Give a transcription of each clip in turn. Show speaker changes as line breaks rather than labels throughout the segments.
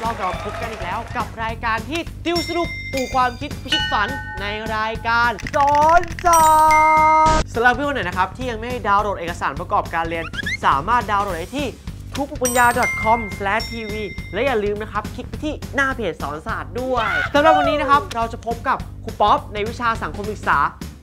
เราจะัพบกันอีกแล้วกับรายการที่ติวสนุกปูความคิดพิชิตฝันในรายการสอนสอนสำหรับเพื่อนๆไหนนะครับ ที่ยังไม่ดาวน์โหลดเอกสารประกอบการเรียน สามารถดาวน์โหลดได้ที่ทุกปัญญา .com/tv และอย่าลืมนะครับคลิกไปที่หน้าเพจสอนศาสตร์ด้วยสำหรับวันนี้นะครับ เราจะพบกับครูป๊อปในวิชาสังคมศึกษา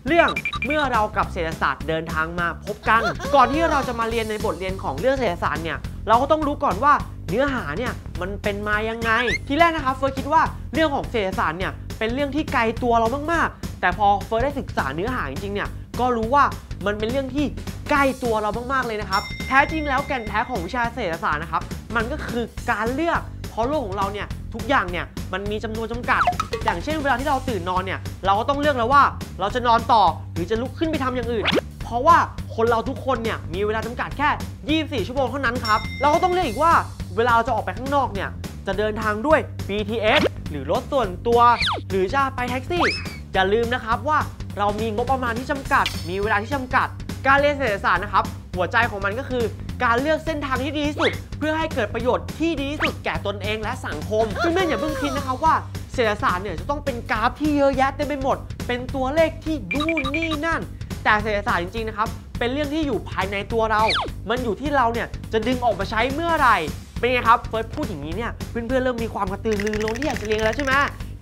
เรื่องเมื่อเรากับเศรษฐศาสตร์เดินทางมาพบกัน ก่อนที่เราจะมาเรียนในบทเรียนของเรื่องเศรษฐศาสตร์เนี่ยเราก็ต้องรู้ก่อนว่าเนื้อหาเนี่ยมันเป็นมายังไง ที่แรกนะครับเฟิร์สคิดว่าเรื่องของเศรษฐศาสตร์เนี่ยเป็นเรื่องที่ไกลตัวเรามากๆแต่พอเฟิร์สได้ศึกษาเนื้อหาจริงๆเนี่ยก็รู้ว่ามันเป็นเรื่องที่ใกล้ตัวเรามากๆเลยนะครับ แท้จริงแล้วแก่นแท้ของวิชาเศรษฐศาสตร์นะครับมันก็คือการเลือก เพราะโลกของเราเนี่ยทุกอย่างเนี่ยมันมีจำนวนจำกัด อย่างเช่นเวลาที่เราตื่นนอนเนี่ยเราก็ต้องเลือกแล้วว่า เราจะนอนต่อหรือจะลุกขึ้นไปทำอย่างอื่น เพราะว่าคนเราทุกคนเนี่ยมีเวลาจำกัดแค่ 24ชั่วโมงเท่านั้นครับเราก็ต้องเลือกอีกว่าเวลาเราจะออกไปข้างนอกเนี่ย จะเดินทางด้วย BTS หรือรถส่วนตัว หรือจะไปแท็กซี่ อย่าลืมนะครับว่าเรามีงบประมาณที่จำกัดมีเวลาที่จำกัด การเรียนเศรษฐศาสตร์นะครับ หัวใจของมันก็คือ การเลือกเส้นทางที่ดีที่สุด เพื่อให้เกิดประโยชน์ที่ดีที่สุดแก่ตนเองและสังคมเพื่อนๆอย่าเพิ่งคิดนะครับว่าเศรษฐศาสตร์เนี่ยจะต้องเป็นกราฟที่เยอะแยะเต็มไปหมดเป็นตัวเลขที่ดูนี่นั่น แต่เศรษฐศาสตร์จริงๆนะครับเป็นเรื่องที่อยู่ภายในตัวเรา มันอยู่ที่เราเนี่ยจะดึงออกมาใช้เมื่อไหร่เป็นไงครับ เฟิร์สพูดอย่างนี้เนี่ย เพื่อนๆ เริ่มมีความกระตือรือร้นที่อยากจะเรียนแล้วใช่ไหม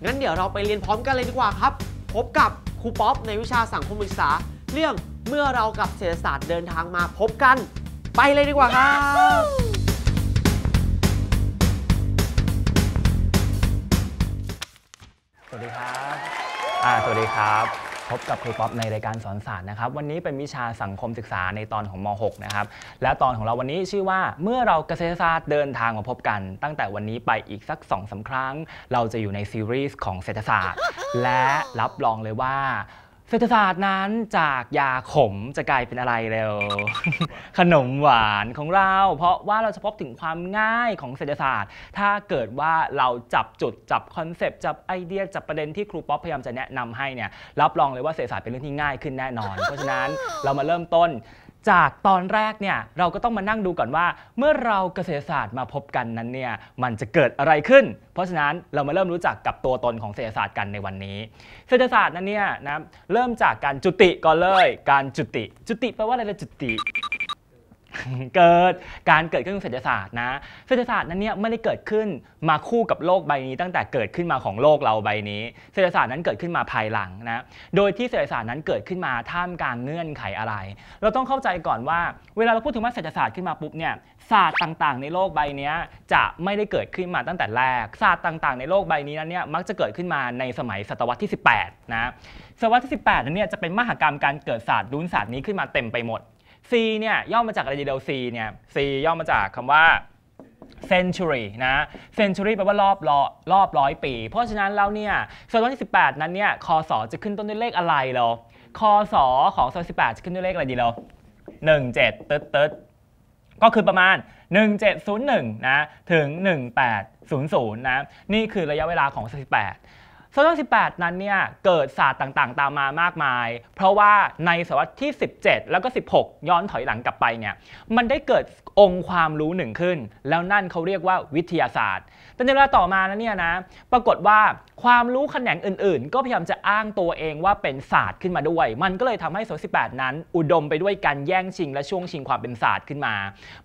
งั้นเดี๋ยวเราไปเรียนพร้อมกันเลยดีกว่าครับ พบกับครูป๊อปในวิชาสังคมศึกษา เรื่องเมื่อเรากับเศรษฐศาสตร์เดินทางมาพบกัน ไปเลยดีกว่าครับ
สวัสดีครับอสวัสดีครับพบกับครูป๊อปในรายการสอนศาสตร์นะครับ วันนี้เป็นวิชาสังคมศึกษาในตอนของม .6 นะครับและตอนของเราวันนี้ชื่อว่าเมื่อเราเกษตรศาสตร์เดินทางมาพบกันตั้งแต่วันนี้ไปอีกสักสองสาครั้ง เราจะอยู่ในซีรีส์ของเศรษฐศาสตร์และรับรองเลยว่าเศรษฐศาสตร์นั้นจากยาขมจะกลายเป็นอะไรเร็ว ขนมหวานของเรา เพราะว่าเราจะพบถึงความง่ายของเศรษฐศาสตร์ ถ้าเกิดว่าเราจับจุดจับคอนเซปต์จับไอเดียจับประเด็นที่ครูป๊อปพยายามจะแนะนำให้เนี่ย รับรองเลยว่าเศรษฐศาสตร์เป็นเรื่องที่ง่ายขึ้นแน่นอนเพราะฉะนั้นเรามาเริ่มต้นจากตอนแรกเนี่ยเราก็ต้องมานั่งดูก่อนว่า เมื่อเราเกษตรศาสตร์มาพบกันนั้นเนี่ยมันจะเกิดอะไรขึ้น เพราะฉะนั้นเรามาเริ่มรู้จักกับตัวตนของเศรษฐศาสตร์กันในวันนี้เศรษฐศาสตร์นั้นเนี่ยนะเริ่มจากการจุติก่อนเลยการจุติจุติแปลว่าอะไระจุติเกิดการเกิดขึ้นเศรษฐศาสตร์นะเศรษฐศาสตร์นั้นเนี่ยไม่ได้เกิดขึ้นมาคู่กับโลกใบนี้ตั้งแต่เกิดขึ้นมาของโลกเราใบนี้เศรษฐศาสตร์นั้นเกิดขึ้นมาภายหลังนะโดยที่เศรษฐศาสตร์นั้นเกิดขึ้นมาท่ามกลางเงื่อนไขอะไร เราต้องเข้าใจก่อนว่าเวลาเราพูดถึงว่าเศรษฐศาสตร์ขึ้นมาปุ๊บเนี่ยศาสตร์ต่างๆในโลกใบนี้จะไม่ได้เกิดขึ้นมาตั้งแต่แรก ศาสตร์ต่างๆในโลกใบนี้นั้นเนี่ยมักจะเกิดขึ้นมาในสมัยศตวรรษที่18นะศตวรรษที่18นั้นเนี่ยจะเป็นมหากรรมการเกิดศาสตร์ดุนศาสตร์นี้ขึ้นมาเต็มไปหมด C เนี่ยย่อมาจากอะไรดีเดียว C เนี่ย C ย่อมาจากคำว่า century นะ century แปลว่ารอบรอรอบร้อยปี เพราะฉะนั้นแล้วเนี่ยศตวรรษที่ 18 นั้นเนี่ยคศ จะขึ้นต้นด้วยเลขอะไรเราคศของศตวรรษที่18 จะขึ้นด้วยเลขอะไรดีเรา17 ตึ๊ดตึ๊ดก็คือประมาณ 1701นะถึง 1800นะนี่คือระยะเวลาของศตวร18ศตวรรษที่18 นั้นเนี่ยเกิดศาสตร์ต่างๆตามมามากมาย เพราะว่าในศตวรรษที่ 17 แล้วก็ 16 ย้อนถอยหลังกลับไปเนี่ยมันได้เกิดองค์ความรู้หนึ่งขึ้น แล้วนั่นเขาเรียกว่าวิทยาศาสตร์แต่ในเวลาต่อมานะเนี่ยนะ ปรากฏว่าความรู้แขนงอื่น ๆ ก็พยายามจะอ้างตัวเองว่าเป็นศาสตร์ขึ้นมาด้วย มันก็เลยทำให้โซนสินั้น อุดมไปด้วยการแย่งชิงและช่วงชิงความเป็นศาสตร์ขึ้นมา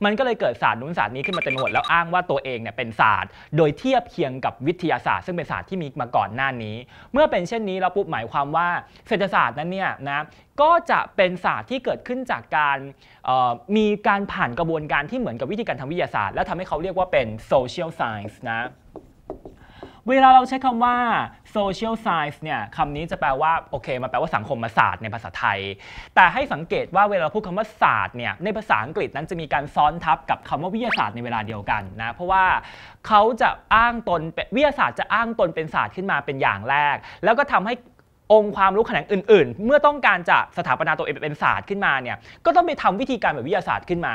มันก็เลยเกิดศาสตร์นู้นศาสตร์นี้ขึ้นมาเต็มหมดแล้วอ้างว่าตัวเองเนี่ยเป็นศาสตร์ โดยเทียบเคียงกับวิทยาศาสตร์ ซึ่งเป็นศาสตร์ที่มีมาก่อนหน้านี้ เมื่อเป็นเช่นนี้แล้วปุ๊บหมายความว่าเศรษฐศาสตร์นั้นเนี่ยนะก็จะเป็นศาสตร์ที่เกิดขึ้นจากการมีการผ่านกระบวนการที่เหมือนกับวิธีการทางวิทยาศาสตร์ และทำให้เขาเรียกว่าเป็น social science นะเวลาเราใช้คำว่า social science เนี่ยคำนี้จะแปลว่าโอเคมาแปลว่าสังคมศาสตร์ในภาษาไทย แต่ให้สังเกตว่าเวลาพูดคำว่าศาสตร์เนี่ยในภาษาอังกฤษนั้นจะมีการซ้อนทับกับคำว่าวิทยาศาสตร์ในเวลาเดียวกันนะเพราะว่าเขาจะอ้างตนวิทยาศาสตร์ จะอ้างตนเป็นศาสตร์ขึ้นมาเป็นอย่างแรก แล้วก็ทำให้องค์ความรู้แขนงอื่นๆ เมื่อต้องการจะสถาปนาตัวเองเป็นศาสตร์ขึ้นมาเนี่ย ก็ต้องไปทำวิธีการแบบวิทยาศาสตร์ขึ้นมา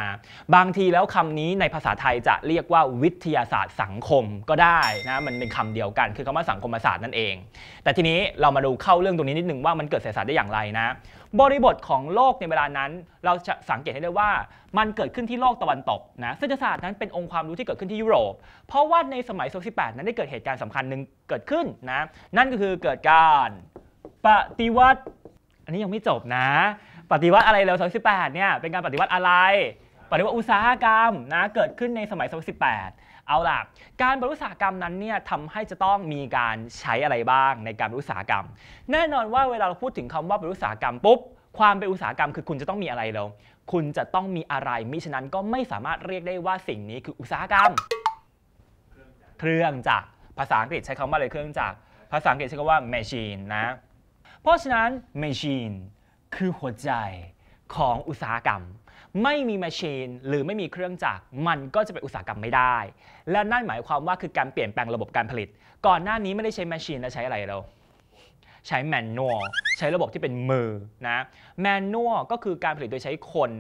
บางทีแล้วคำนี้ในภาษาไทยจะเรียกว่าวิทยาศาสตร์สังคมก็ได้นะ มันเป็นคำเดียวกัน คือคำว่าสังคมศาสตร์นั่นเอง แต่ทีนี้เรามาดูเข้าเรื่องตรงนี้นิดนึงว่ามันเกิดเศรษฐศาสตร์ได้อย่างไรนะ บริบทของโลกในเวลานั้น เราจะสังเกต้ได้ว่ามันเกิดขึ้นที่โลกตะวันตกนะเศรษฐศาสตร์นั้นเป็นองค์ความรู้ที่เกิดขึ้นที่ยุโรป เพราะว่าในสมัยศตวรรษที่8นั้นได้เกิดเหตุการณ์สำคัญหนึ่งเกิดขึ้นนะนั่นก็คือเกิดการปฏิวัติอันนี้ยังไม่จบนะ ปฏิวัติอะไรเร็วองสิบแ18เนี่ยเป็นการปฏิวัติอะไร ปฏิวัติอุตสาหกรรมนะเกิดขึ้นในสมัยองสิบแ18เอาล่ะ การบริษุตสาหกรรมนั้นเนี่ยทำให้จะต้องมีการใช้อะไรบ้างในการบริษุตสาหกรรม แน่นอนว่าเวลาเราพูดถึงคำว่าบริษุตสาหกรรมปุ๊บความเป็นอุตสาหกรรมคือคุณจะต้องมีอะไรแล้วคุณจะต้องมีอะไรมิฉะนั้นก็ไม่สามารถเรียกได้ว่าสิ่งนี้คืออุตสาหกรรม เครื่องจักรภาษาอังกฤษใช้คำว่าอะไรเครื่องจักรภาษาอังกฤษใช้คำว่า machine นะพราะฉะนั้น machine คือหัวใจของอุตสาหกรรมไม่มี machine หรือไม่มีเครื่องจักรมันก็จะเป็นอุตสาหกรรมไม่ได้ และนั่นหมายความว่าคือการเปลี่ยนแปลงระบบการผลิต ก่อนหน้านี้ไม่ได้ใช้ machine แล้วใช้อะไรเรา ใช้แมนนวลใช้ระบบที่เป็นมือนะแมนนวลก็คือการผลิตโดยใช้คน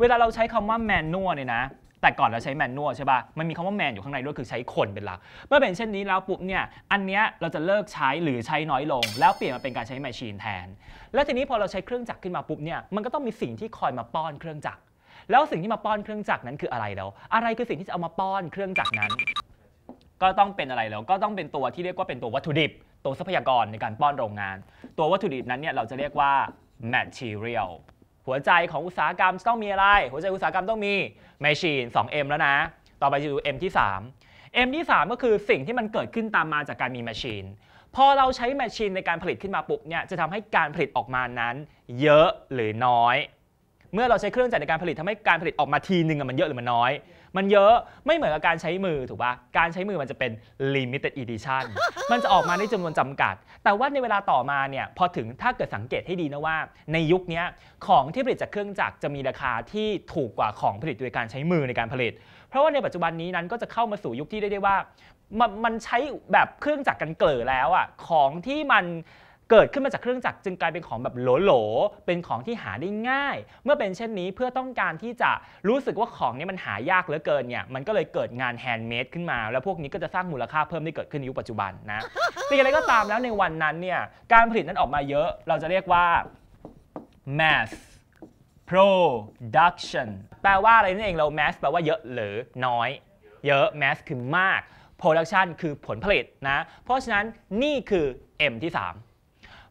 เวลาเราใช้คำว่าแมนนวลเนี่ยนะแต่ก่อนเราใช้แมนนวลใช่ป่ะ มันมีคำว่าแมนอยู่ข้างในด้วยคือใช้คนเป็นหลัก เมื่อเป็นเช่นนี้แล้ว ปุ๊บเนี่ย อันเนี้ยเราจะเลิกใช้หรือใช้น้อยลง แล้วเปลี่ยนมาเป็นการใช้แมชชีนแทน แล้วทีนี้พอเราใช้เครื่องจักรขึ้นมาปุ๊บเนี่ย มันก็ต้องมีสิ่งที่คอยมาป้อนเครื่องจักร แล้วสิ่งที่มาป้อนเครื่องจักรนั้นคืออะไรแล้ว อะไรคือสิ่งที่จะเอามาป้อนเครื่องจักรนั้น ก็ต้องเป็นอะไรแล้วก็ต้องเป็นตัวที่เรียกว่าเป็นตัววัตถุดิบตัวทรัพยากรในการป้อนโรงงาน ตัววัตถุดิบนั้นเนี่ยเราจะเรียกว่า material หัวใจของอุตสาหกรรมต้องมีอะไร หัวใจอุตสาหกรรมต้องมีแมชชีน 2M แล้วนะ ต่อไปจะดู M ที่3 M ที่3 ก็คือสิ่งที่มันเกิดขึ้นตามมาจากการมีแมชชีน พอเราใช้แมชชีนในการผลิตขึ้นมาปุ๊บเนี่ยจะทำให้การผลิตออกมานั้นเยอะหรือน้อย เมื่อเราใช้เครื่องจักรในการผลิตทำให้การผลิตออกมาทีนึงมันเยอะหรือมันน้อยมันเยอะไม่เหมือนกับการใช้มือถูกปะการใช้มือมันจะเป็น limited edition มันจะออกมาในจำนวนจำกัด แต่ว่าในเวลาต่อมาเนี่ยพอถึงถ้าเกิดสังเกตให้ดีนะว่า ในยุคนี้ของที่ผลิตจากเครื่องจักรจะมีราคาที่ถูกกว่าของผลิตโดยการใช้มือในการผลิต เพราะว่าในปัจจุบันนี้นั้นก็จะเข้ามาสู่ยุคที่ได้ได้ว่า มันมันใช้แบบเครื่องจักรกันเกลือแล้วอ่ะของที่มันเกิดขึ้นมาจากเครื่องจักรจึงกลายเป็นของแบบโหลๆเป็นของที่หาได้ง่าย เมื่อเป็นเช่นนี้เพื่อต้องการที่จะรู้สึกว่าของนี้มันหายากเหลือเกินเนี่ย มันก็เลยเกิดงานแฮนด์เมดขึ้นมา แล้วพวกนี้ก็จะสร้างมูลค่าเพิ่มที่เกิดขึ้นในยุคปัจจุบันนะแต่อย่างไรก็ตามแล้วในวันนั้นเนี่ยการผลิตนั้นออกมาเยอะเราจะเรียกว่า mass production แปลว่าอะไรนั่นเองเรา mass แปลว่าเยอะหรือน้อย เยอะ mass คือมาก production คือผลผลิตนะเพราะฉะนั้นนี่คือ M ที่3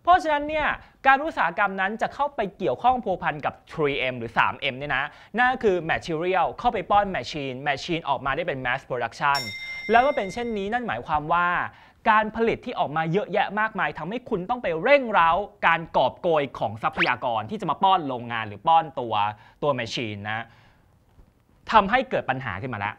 เพราะฉะนั้นเนี่ยการอุตสาหกรรมนั้นจะเข้าไปเกี่ยวข้องพัวพันกับ 3M หรือ 3M เนี่ยนะนั่นก็คือ Material เข้าไปป้อน Machine Machine ออกมาได้เป็น Mass Production แล้วก็เป็นเช่นนี้นั่นหมายความว่า การผลิตที่ออกมาเยอะแยะมากมายทำให้คุณต้องไปเร่งเร้า การกอบโกยของทรัพยากรที่จะมาป้อนโรงงานหรือป้อนตัวตัวแมชชีนนะทำให้เกิดปัญหาขึ้นมาแล้ว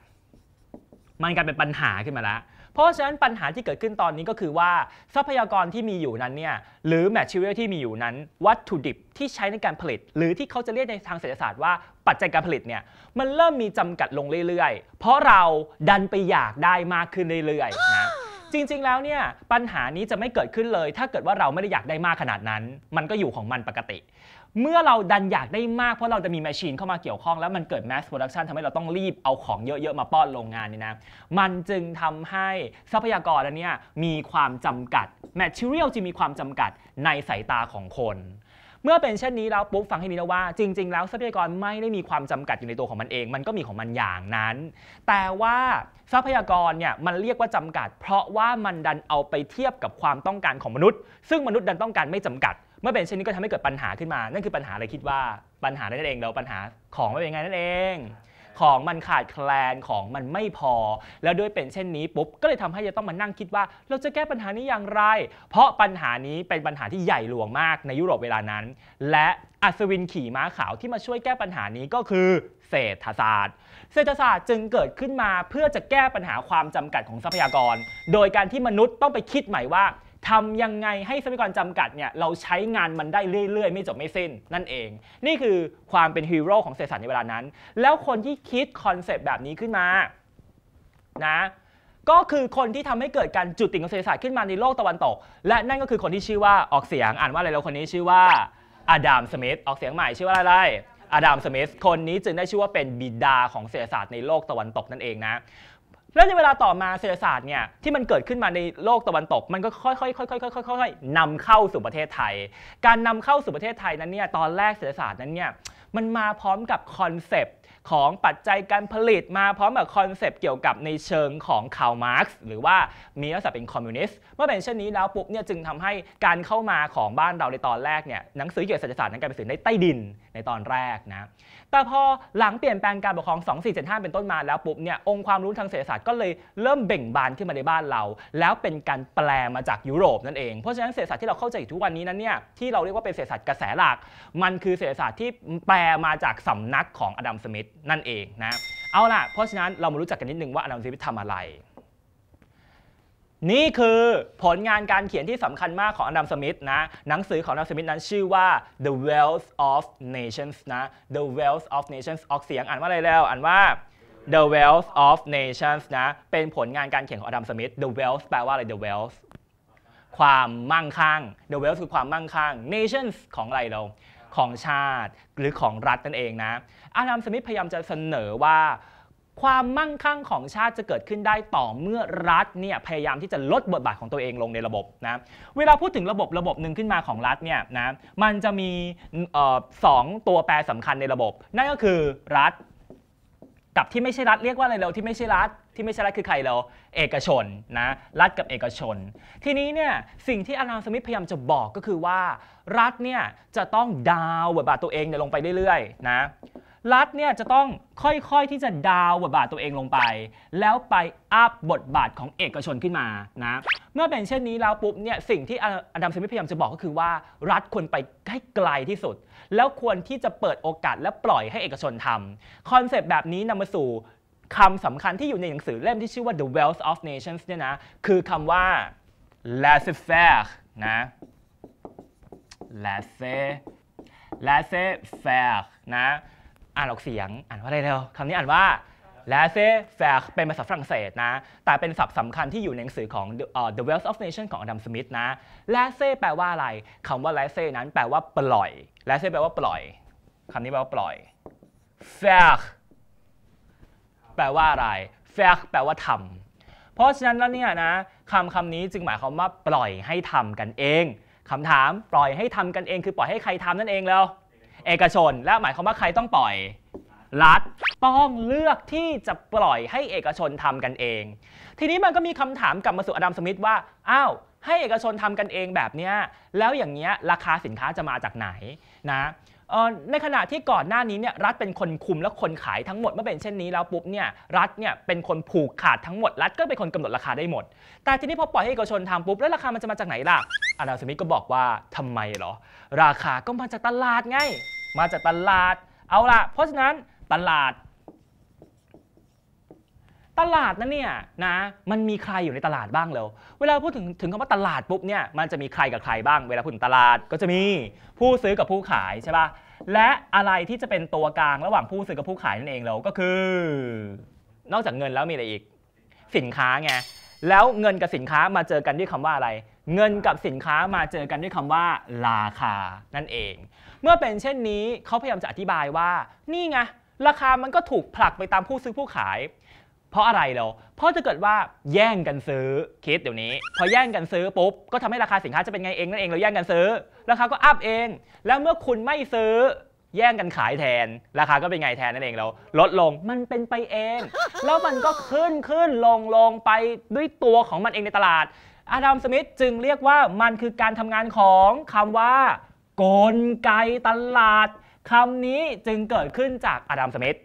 มันกลายเป็นปัญหาขึ้นมาแล้วเพราะฉะนั้นปัญหาที่เกิดขึ้นตอนนี้ก็คือว่า ทรัพยากรที่มีอยู่นั้นเนี่ยหรือแมทชิเรียที่มีอยู่นั้นวัตถุดิบที่ใช้ในการผลิต หรือที่เขาจะเรียกในทางเศรษฐศาสตร์ว่าปัจจัยการผลิตเนี่ยมันเริ่มมีจำกัดลงเรื่อย ๆ เพราะเราดันไปอยากได้มากขึ้นเรื่อยๆนะจริงๆ แล้วเนี่ย ปัญหานี้จะไม่เกิดขึ้นเลย ถ้าเกิดว่าเราไม่ได้อยากได้มากขนาดนั้น มันก็อยู่ของมันปกติ เมื่อเราดันอยากได้มากเพราะเราจะมีแมชชีนเข้ามาเกี่ยวข้องแล้วมันเกิดแมสโ p รดักชันทำให้เราต้องรีบเอาของเยอะ ๆ มาป้อนโรงงานนี่นะมันจึงทำให้ทรัพยากรอันนี้มีความจำกัดแมทเทอเรียลจึงมีความจำกัดในสายตาของคนเมื่อเป็นเช่นนี้แล้วปุ๊บฟังให้ดีนะว่าจริงๆแล้วทรัพยากรไม่ได้มีความจำกัดอยู่ในตัวของมันเองมันก็มีของมันอย่างนั้น แต่ว่าทรัพยากรเนี่ยมันเรียกว่าจำกัด เพราะว่ามันดันเอาไปเทียบกับความต้องการของมนุษย์ ซึ่งมนุษย์ดันต้องการไม่จำกัด เมื่อเป็นเช่นนี้ก็ทำให้เกิดปัญหาขึ้นมานั่นคือปัญหาอะไรคิดว่าปัญหานั่นเองเราปัญหาของไม่เป็นไงนั่นเองของมันขาดแคลนของมันไม่พอ แล้วด้วยเป็นเช่นนี้ปุ๊บก็เลยทำให้จะต้องมานั่งคิดว่า เราจะแก้ปัญหานี้อย่างไร เพราะปัญหานี้เป็นปัญหาที่ใหญ่หลวงมากในยุโรปเวลานั้น และอัศวินขี่ม้าขาวที่มาช่วยแก้ปัญหานี้ก็คือเศรษฐศาสตร์ เศรษฐศาสตร์จึงเกิดขึ้นมาเพื่อจะแก้ปัญหาความจำกัดของทรัพยากร โดยการที่มนุษย์ต้องไปคิดใหม่ว่าทำยังไงให้ทรัพยากรจำกัดเนี่ยเราใช้งานมันได้เรื่อยๆ ไม่จบไม่สิ้น นั่นเอง นี่คือความเป็นฮีโร่ของเศรษฐศาสตร์ในเวลานั้น แล้วคนที่คิดคอนเซปต์แบบนี้ขึ้นมานะก็คือคนที่ทำให้เกิดการจุดติ่งของเศรษฐศาสตร์ขึ้นมาในโลกตะวันตก และนั่นก็คือคนที่ชื่อว่าออกเสียง อ่านว่าอะไรแล้วคนนี้ชื่อว่าอดัมสมิธออกเสียงใหม่ชื่อว่าอะไรอดัมสมิธคนนี้จึงได้ชื่อว่าเป็นบิดาของเศรษฐศาสตร์ในโลกตะวันตกนั่นเองนะแล้วในเวลาต่อมาเศรษฐศาสตร์เนี่ยที่มันเกิดขึ้นมาในโลกตะวันตก มันก็ค่อยๆค่อยๆค่อยๆค่อยๆนำเข้าสู่ประเทศไทย การนำเข้าสู่ประเทศไทยนั้นเนี่ย ตอนแรกเศรษฐศาสตร์นั้นเนี่ย มันมาพร้อมกับคอนเซปต์ของปัจจัยการผลิตมาพร้อมกับคอนเซปต์เกี่ยวกับในเชิงของคาร์มาร์กหรือว่ามีลักษณะเป็นคอมมิวนิสต์เมื่อเป็นเช่นนี้แล้วปุ๊บเนี่ยจึงทำให้การเข้ามาของบ้านเราในตอนแรกเนี่ยหนังสือเกี่ยวกับเศรษฐศาสตร์นั้นกลายเป็นสื่อในใต้ดินในตอนแรกนะแต่พอหลังเปลี่ยนแปลงการปกครอง 2475 เป็นต้นมาแล้วปุ๊บเนี่ยองค์ความรู้ทางเศรษฐศาสตร์ก็เลยเริ่มเบ่งบานขึ้นมาในบ้านเรา แล้วเป็นการแปลมาจากยุโรปนั่นเองเพราะฉะนั้นเศรษฐศาสตร์ที่เราเข้าใจทุกวันนี้นั้นเนี่ยที่เราเรียกว่าเป็นเศรษฐศาสตร์กระแสหลัก มันคือเศรษฐศาสตร์ที่แปลมาจากสำนักของอดัมสมิธนั่นเองนะ เอาล่ะเพราะฉะนั้นเรามารู้จักกันนิดนึงว่าอดัม สมิธทำอะไร นี่คือผลงานการเขียนที่สำคัญมากของอดัม สมิธนะ หนังสือของอดัมสมิธนั้นชื่อว่า The Wealth of Nations นะ The Wealth of Nations ออกเสียงอ่านว่าอะไรแล้ว อ่านว่า The Wealth of Nations นะ เป็นผลงานการเขียนของอดัม สมิธ The Wealth แปลว่าอะไร The Wealth ความมั่งคั่ง The Wealth คือความมั่งคั่ง Nations ของอะไร เรา ของชาติหรือของรัฐนั่นเองนะอารามสมิธพยายามจะเสนอว่า ความมั่งคั่งของชาติจะเกิดขึ้นได้ต่อเมื่อรัฐเนี่ยพยายามที่จะลดบทบาทของตัวเองลงในระบบนะเวลาพูดถึงระบบระบบหนึ่งขึ้นมาของรัฐเนี่ยนะมันจะมีสองตัวแปรสำคัญในระบบ นั่นก็คือรัฐ กับที่ไม่ใช่รัฐเรียกว่าอะไรเราที่ไม่ใช่รัฐที่ไม่ใช่รัฐคือใครเราเอกชนนะรัฐกับเอกชน ทีนี้เนี่ยสิ่งที่อารามสมิธพยายามจะบอกก็คือว่า รัฐเนี่ยจะต้องดาวบทบาทตัวเองเนี่ยลงไปเรื่อย ๆนะรัฐเนี่ยจะต้องค่อยๆที่จะดาวบทบาทตัวเองลงไป แล้วไปอัพบทบาทของเอกชนขึ้นมานะเมื่อเป็นเช่นนี้แล้วปุ๊บเนี่ยสิ่งที่อดัมสมิธพยายามจะบอกก็คือว่ารัฐควรไปให้ไกลที่สุด แล้วควรที่จะเปิดโอกาสและปล่อยให้เอกชนทำคอนเซปต์แบบนี้นำมาสู่คำสำคัญที่อยู่ในหนังสือเล่มที่ชื่อว่า The Wealth of Nations เนี่ยนะคือคำว่า laissez faire นะ laissez laissez faire นะอ่านออกเสียงอ่านว่าอะไรเร็วคำนี้อ่านว่าและเซแฟกเป็นภาษาฝรั่งเศสนะแต่เป็นศัพท์สำคัญที่อยู่ในหนังสือของ The Wealth of Nations ของอดัมสมิธนะและเซแปลว่าอะไรคำว่าและเซนั้นแปลว่า ปล่อยและเซแปลว่าปล่อยคำนี้แปลว่าปล่อยแฟกแปลว่าอะไรแฟกแปลว่าทำเพราะฉะนั้นแล้วเนี่ยนะคำคำนี้จึงหมายความว่าปล่อยให้ทำกันเองคำถามปล่อยให้ทำกันเองคือปล่อยให้ใครทำนั่นเองแล้วเอกชน และหมายความว่าใครต้องปล่อยรัฐต้องเลือกที่จะปล่อยให้เอกชนทำกันเอง ทีนี้มันก็มีคำถามกลับมาสู่อดัมสมิธว่าอ้าวให้เอกชนทำกันเองแบบเนี้ยแล้วอย่างเงี้ยราคาสินค้าจะมาจากไหนนะในขณะที่ก่อนหน้านี้เนี่ยรัฐเป็นคนคุมและคนขายทั้งหมดเมื่อเป็นเช่นนี้แล้วปุ๊บเนี่ยรัฐเนี่ยเป็นคนผูกขาดทั้งหมดรัฐก็เป็นคนกำหนดราคาได้หมด แต่ทีนี้พอปล่อยให้เอกชนทำปุ๊บแล้วราคามันจะมาจากไหนล่ะอาดาวสมิธก็บอกว่าทำไมหรอราคาก็มาจากตลาดไงมาจากตลาดเอาล่ะเพราะฉะนั้นตลาดตลาดนั้นเนี่ยนะ มันมีใครอยู่ในตลาดบ้างแล้ว เวลาพูดถึงถึงคำว่าตลาดปุ๊บเนี่ย มันจะมีใครกับใครบ้าง เวลาพูดถึงตลาดก็จะมีผู้ซื้อกับผู้ขายใช่ป่ะ และอะไรที่จะเป็นตัวกลางระหว่างผู้ซื้อกับผู้ขายนั่นเองแล้วก็คือ นอกจากเงินแล้วมีอะไรอีก สินค้าไง แล้วเงินกับสินค้ามาเจอกันด้วยคำว่าอะไร เงินกับสินค้ามาเจอกันด้วยคำว่า ราคา นั่นเอง เมื่อเป็นเช่นนี้เขาพยายามจะอธิบายว่า นี่ไง ราคามันก็ถูกผลักไปตามผู้ซื้อผู้ขายเพราะอะไรเรา เพราะจะเกิดว่าแย่งกันซื้อคิดเดี๋ยวนี้ พอแย่งกันซื้อปุ๊บ ก็ทำให้ราคาสินค้าจะเป็นไงเองนั่นเองเราแย่งกันซื้อราคาก็อัพเอง แล้วเมื่อคุณไม่ซื้อแย่งกันขายแทน ราคาก็เป็นไงแทนนั่นเองเราลดลงมันเป็นไปเอง แล้วมันก็ขึ้นขึ้นลงลงไปด้วยตัวของมันเองในตลาดอาดัม สมิธจึงเรียกว่ามันคือการทำงานของคำว่ากลไกตลาดคำนี้จึงเกิดขึ้นจากอาดัม สมิธ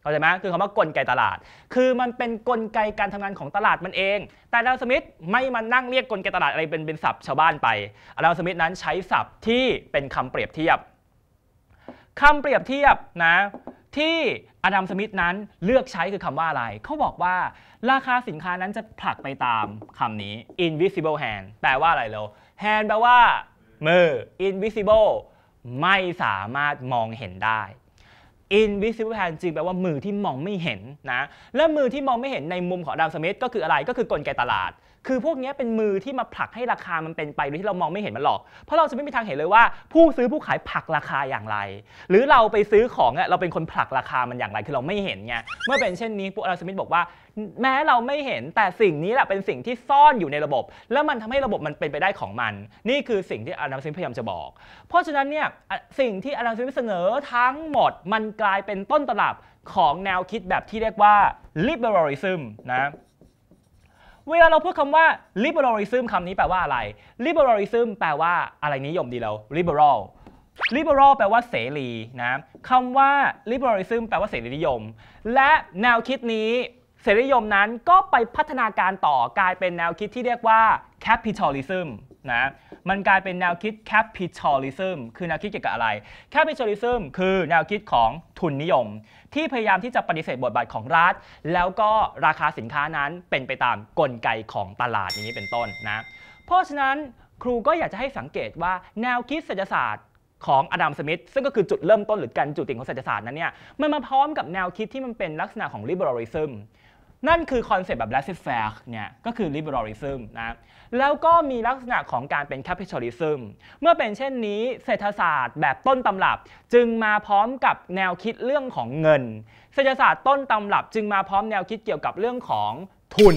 เข้าใจไหมคือคำว่ากลไกตลาด คือมันเป็นกลไกการทำงานของตลาดมันเอง แต่ดาวสมิธไม่มานั่งเรียกกลไกตลาดอะไรเป็นเป็นศัพท์ชาวบ้านไปดาวสมิธนั้นใช้ศัพท์ที่เป็นคำเปรียบเทียบ คำเปรียบเทียบนะที่อดัมสมิธนั้นเลือกใช้คือคำว่าอะไร เขาบอกว่าราคาสินค้านั้นจะผลักไปตามคำนี้ invisible hand แปลว่าอะไรเรา hand แปลว่ามือ invisible ไม่สามารถมองเห็นได้ invisible hand จึงแปลว่ามือที่มองไม่เห็นนะและมือที่มองไม่เห็นในมุมของดาวสมิธก็คืออะไรก็คือกลไกตลาด คือพวกนี้เป็นมือที่มาผลักให้ราคามันเป็นไปโดยที่เรามองไม่เห็นมันหรอก เพราะเราจะไม่มีทางเห็นเลยว่าผู้ซื้อผู้ขายผลักราคาอย่างไร หรือเราไปซื้อของเราเป็นคนผลักราคามันอย่างไรคือเราไม่เห็นไงเมื่อเป็นเช่นนี้พวกดาวสมิธบอกว่าแม้เราไม่เห็น แต่สิ่งนี้แหละเป็นสิ่งที่ซ่อนอยู่ในระบบ แล้วมันทำให้ระบบมันเป็นไปได้ของมัน นี่คือสิ่งที่อาดัมซิมพยายามจะบอก เพราะฉะนั้นเนี่ยสิ่งที่อาดัมซิมเสนอทั้งหมดมันกลายเป็นต้นตลับของแนวคิดแบบที่เรียกว่า liberalism นะ เวลาเราพูดคำว่า liberalism คำนี้แปลว่าอะไร liberalism แปลว่าอะไรนิยมดีเรา liberal liberal แปลว่าเสรีนะคำว่า liberalism แปลว่าเสรีนิยม และแนวคิดนี้เสรีนิยมนั้นก็ไปพัฒนาการต่อกลายเป็นแนวคิดที่เรียกว่า capitalism นะมันกลายเป็นแนวคิด capitalism คือแนวคิดเกี่ยวกับอะไร capitalism คือแนวคิดของทุนนิยม ที่พยายามที่จะปฏิเสธบทบาทของรัฐ แล้วก็ราคาสินค้านั้นเป็นไปตามกลไกของตลาดอย่างนี้เป็นต้นนะเพราะฉะนั้นครูก็อยากจะให้สังเกตว่าแนวคิดเศรษฐศาสตร์ของอดัม สมิธซึ่งก็คือจุดเริ่มต้นหรือการจุดติ่งของเศรษฐศาสตร์นั้นเนี่ยมันมาพร้อมกับแนวคิดที่มันเป็นลักษณะของ liberalism นั่นคือคอนเซปต์แบบ laissez faire เนี่ยก็คือ liberalism นะแล้วก็มีลักษณะของการเป็น capitalism เมื่อเป็นเช่นนี้เศรษฐศาสตร์แบบต้นตำรับจึงมาพร้อมกับแนวคิดเรื่องของเงิน เศรษฐศาสตร์ต้นตำรับจึงมาพร้อมแนวคิดเกี่ยวกับเรื่องของทุน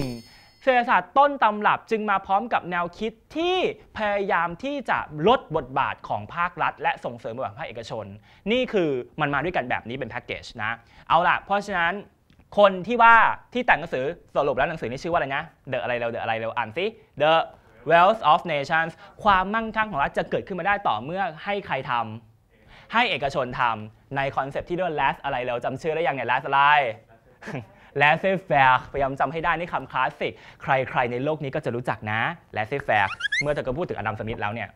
เศรษฐศาสตร์ต้นตำรับจึงมาพร้อมกับแนวคิดที่พยายามที่จะลดบทบาทของภาครัฐ และส่งเสริมบทบาทภาคเอกชน นี่คือมันมาด้วยกันแบบนี้เป็นแพ็กเกจนะเอาล่ะเพราะฉะนั้นคนที่ว่าที่แต่งหนังสือสรุปแล้วหนังสือนี่ชื่อว่า อะไรนะ The อะไร เร็ว The อะไร เร็ว อ่านสิ The Wealth of Nations ความมั่งคั่งของรัฐจะเกิดขึ้นมาได้ต่อเมื่อให้ใครทำให้เอกชนทำในคอนเซ็ปที่เรียกว่า last อะไรเร็วจำชื่อได้ยังเนี่ย last อะไร last fair พยายามจำให้ได้นี่คำคลาสสิกใครๆ ในโลกนี้ก็จะรู้จักนะ last fair เมื่อเธอก็พูดถึงอดัมสมิธแล้วเนี่ย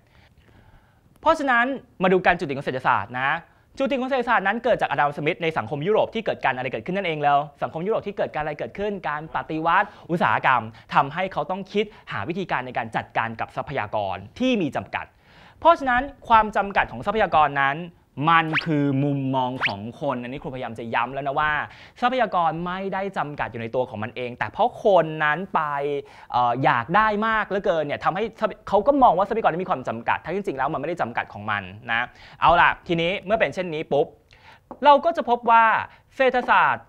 เพราะฉะนั้นมาดูการจุดติของเศรษฐศาสตร์นะจุดจริงของเศรษฐศาสตร์นั้นเกิดจากอดัมสมิธในสังคมยุโรปที่เกิดการอะไรเกิดขึ้นนั่นเองแล้ว สังคมยุโรปที่เกิดการอะไรเกิดขึ้น การปฏิวัติ อุตสาหกรรม ทำให้เขาต้องคิดหาวิธีการในการจัดการกับทรัพยากรที่มีจำกัด เพราะฉะนั้นความจำกัดของทรัพยากรนั้นมันคือมุมมองของคน อันนี้ครูพยายามจะย้ำแล้วนะว่าทรัพยากรไม่ได้จำกัดอยู่ในตัวของมันเอง แต่เพราะคนนั้นไปอออยากได้มากเหลือเกินเนี่ยทำให้เขาก็มองว่าทรัพยากรนั้มีความจำกัดทั้งจริงๆแล้วมันไม่ได้จำกัดของมันนะเอาล่ะทีนี้เมื่อเป็นเช่นนี้ปุ๊บเราก็จะพบว่าเศรษฐศาสตร์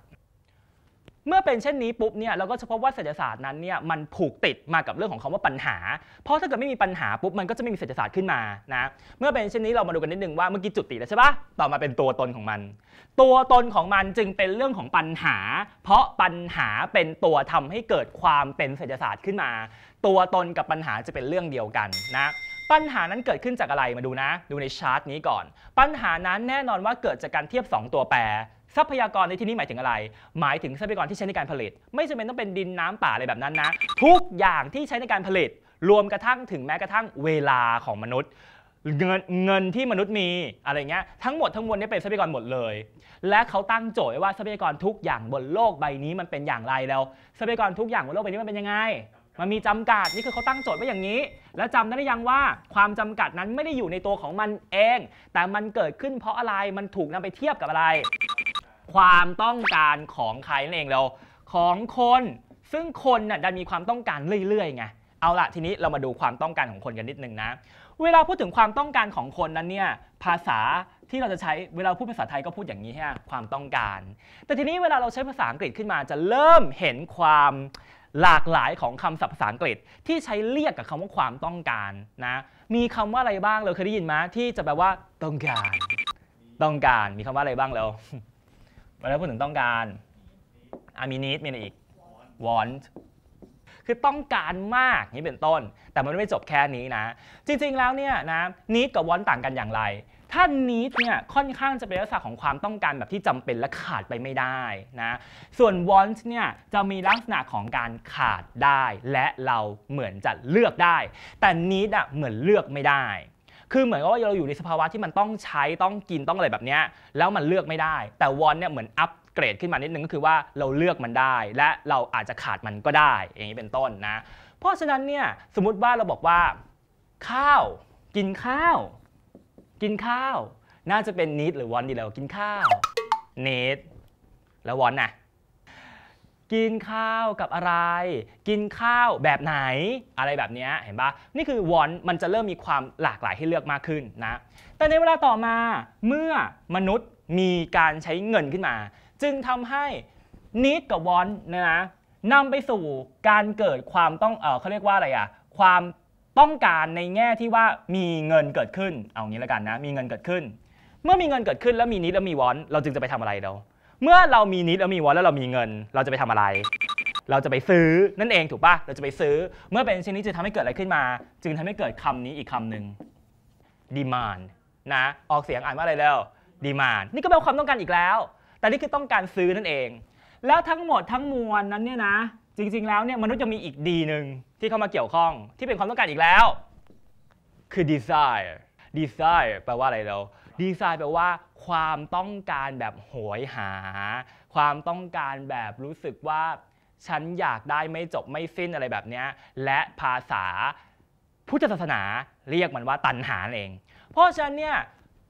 เมื่อเป็นเช่นนี้ปุ๊บเนี่ยเราก็จะพบว่าเศรษฐศาสตร์นั้นเนี่ยมันผูกติดมากับเรื่องของคำว่าปัญหา เพราะถ้าเกิดไม่มีปัญหาปุ๊บมันก็จะไม่มีเศรษฐศาสตร์ขึ้นมานะ เมื่อเป็นเช่นนี้เรามาดูกันนิดนึงว่าเมื่อกี้จุดติแล้วใช่ปะต่อมาเป็นตัวตนของมัน ตัวตนของมันจึงเป็นเรื่องของปัญหา เพราะปัญหาเป็นตัวทำให้เกิดความเป็นเศรษฐศาสตร์ขึ้นมา ตัวตนกับปัญหาจะเป็นเรื่องเดียวกันนะ ปัญหานั้นเกิดขึ้นจากอะไรมาดูนะ ดูในชาร์ตนี้ก่อน ปัญหานั้นแน่นอนว่าเกิดจากการเทียบ 2 ตัวแปรทรัพยากรในที่นี้หมายถึงอะไร หมายถึงทรัพยากรที่ใช้ในการผลิต ไม่จำเป็นต้องเป็นดินน้ำป่าอะไรแบบนั้นนะ ทุกอย่างที่ใช้ในการผลิต รวมกระทั่งถึงแม้กระทั่งเวลาของมนุษย์ เงินเงินที่มนุษย์มี อะไรเงี้ย ทั้งหมดทั้งมวลนี่เป็นทรัพยากรหมดเลย และเขาตั้งโจทย์วว่าทรัพยากรทุกอย่างบนโลกใบนี้มันเป็นอย่างไรแล้ว ทรัพยากรทุกอย่างบนโลกใบนี้มันเป็นยังไง มันมีจำกัด นี่คือเขาตั้งโจทย์ไว้อย่างนี้ แล้วจำได้หรือยังว่าความจำกัดนั้นไม่ได้อยู่ในตัวของมันเอง แต่มันเกิดขึ้นเพราะอะไรมันถูกนำไปเทียบกับอะไรความต้องการของใครนั่นเองเราของคนซึ่งคนน่ะดันมีความต้องการเรื่อยๆไงเอาละทีนี้เรามาดูความต้องการของคนกันนิดนึงนะ เวลาพูดถึงความต้องการของคนนั้นเนี่ย ภาษาที่เราจะใช้เวลาพูดภาษาไทยก็พูดอย่างนี้ฮะความต้องการ แต่ทีนี้เวลาเราใช้ภาษาอังกฤษขึ้นมา จะเริ่มเห็นความหลากหลายของคำศัพท์ภาษาอังกฤษ ที่ใช้เรียกกับคำว่าความต้องการนะ มีคำว่าอะไรบ้างเราเคยได้ยินไหมที่จะแปลว่าต้องการต้องการ มีคำว่าอะไรบ้างแล้ววลาพูดถึงต้องการอามีนิดมีอะไรอีก want คือต้องการมากนี่เป็นต้น แต่มันไม่จบแค่นี้นะ จริงๆแล้วเนี่ยนะนิดกับวอนต่างกันอย่างไร ถ้านิดเนี่ยค่อนข้างจะเป็นลักษณะของความต้องการแบบที่จำเป็นและขาดไปไม่ได้นะ ส่วนวอนเนี่ยจะมีลักษณะของการขาดได้ และเราเหมือนจะเลือกได้ แต่นิดอ่ะเหมือนเลือกไม่ได้คือเหมือนกับว่าเราอยู่ในสภาวะที่มันต้องใช้ต้องกินต้องอะไรแบบนี้แล้วมันเลือกไม่ได้ แต่วอนเนี่ยเหมือนอัพเกรดขึ้นมานิดนึงก็คือว่าเราเลือกมันได้และเราอาจจะขาดมันก็ได้อย่างนี้เป็นต้นนะ เพราะฉะนั้นเนี่ยสมมติว่าเราบอกว่า ข้าว กินข้าว กินข้าว น่าจะเป็นนิดหรือวอนดีเรากินข้าวนิดแล้ววอนนะ่ะกินข้าวกับอะไร กินข้าวแบบไหนอะไรแบบนี้เห็นปะนี่คือวอนมันจะเริ่มมีความหลากหลายให้เลือกมากขึ้นนะ แต่ในเวลาต่อมาเมื่อมนุษย์มีการใช้เงินขึ้นมา จึงทำให้นิดกับวอนนะนะนำไปสู่การเกิดความต้องเออเขาเรียกว่าอะไรอะความต้องการในแง่ที่ว่ามีเงินเกิดขึ้น เอางี้แล้วกันนะ มีเงินเกิดขึ้น เมื่อมีเงินเกิดขึ้นแล้วมีนิดแล้วมีวอน เราจึงจะไปทำอะไรเราเมื่อเรามีนิดแล้วมีวอลแล้วเรามีเงิน เราจะไปทำอะไร เราจะไปซื้อนั่นเองถูกปะเราจะไปซื้อเมื่อเป็นเช่นนี้จะททำให้เกิดอะไรขึ้นมา จึงทำให้เกิดคำนี้อีกคำนึง demand นะออกเสียงอ่านว่าอะไรแล้ว demand นี่ก็เป็นความต้องการอีกแล้ว แต่นี่คือต้องการซื้อนั่นเอง แล้วทั้งหมดทั้งมวลนั้นเนี่ยนะจริง ๆ แล้วเนี่ยมนุษย์จะมีอีกดีหนึ่งที่เข้ามาเกี่ยวข้อง ที่เป็นความต้องการอีกแล้วคือ desire desire แปลว่าอะไรแล้ว desire แปลว่าความต้องการแบบโหยหา ความต้องการแบบรู้สึกว่า ฉันอยากได้ไม่จบไม่สิ้นอะไรแบบนี้ และภาษาพุทธศาสนาเรียกมันว่าตัณหาเอง เพราะฉะนั้นเนี่ย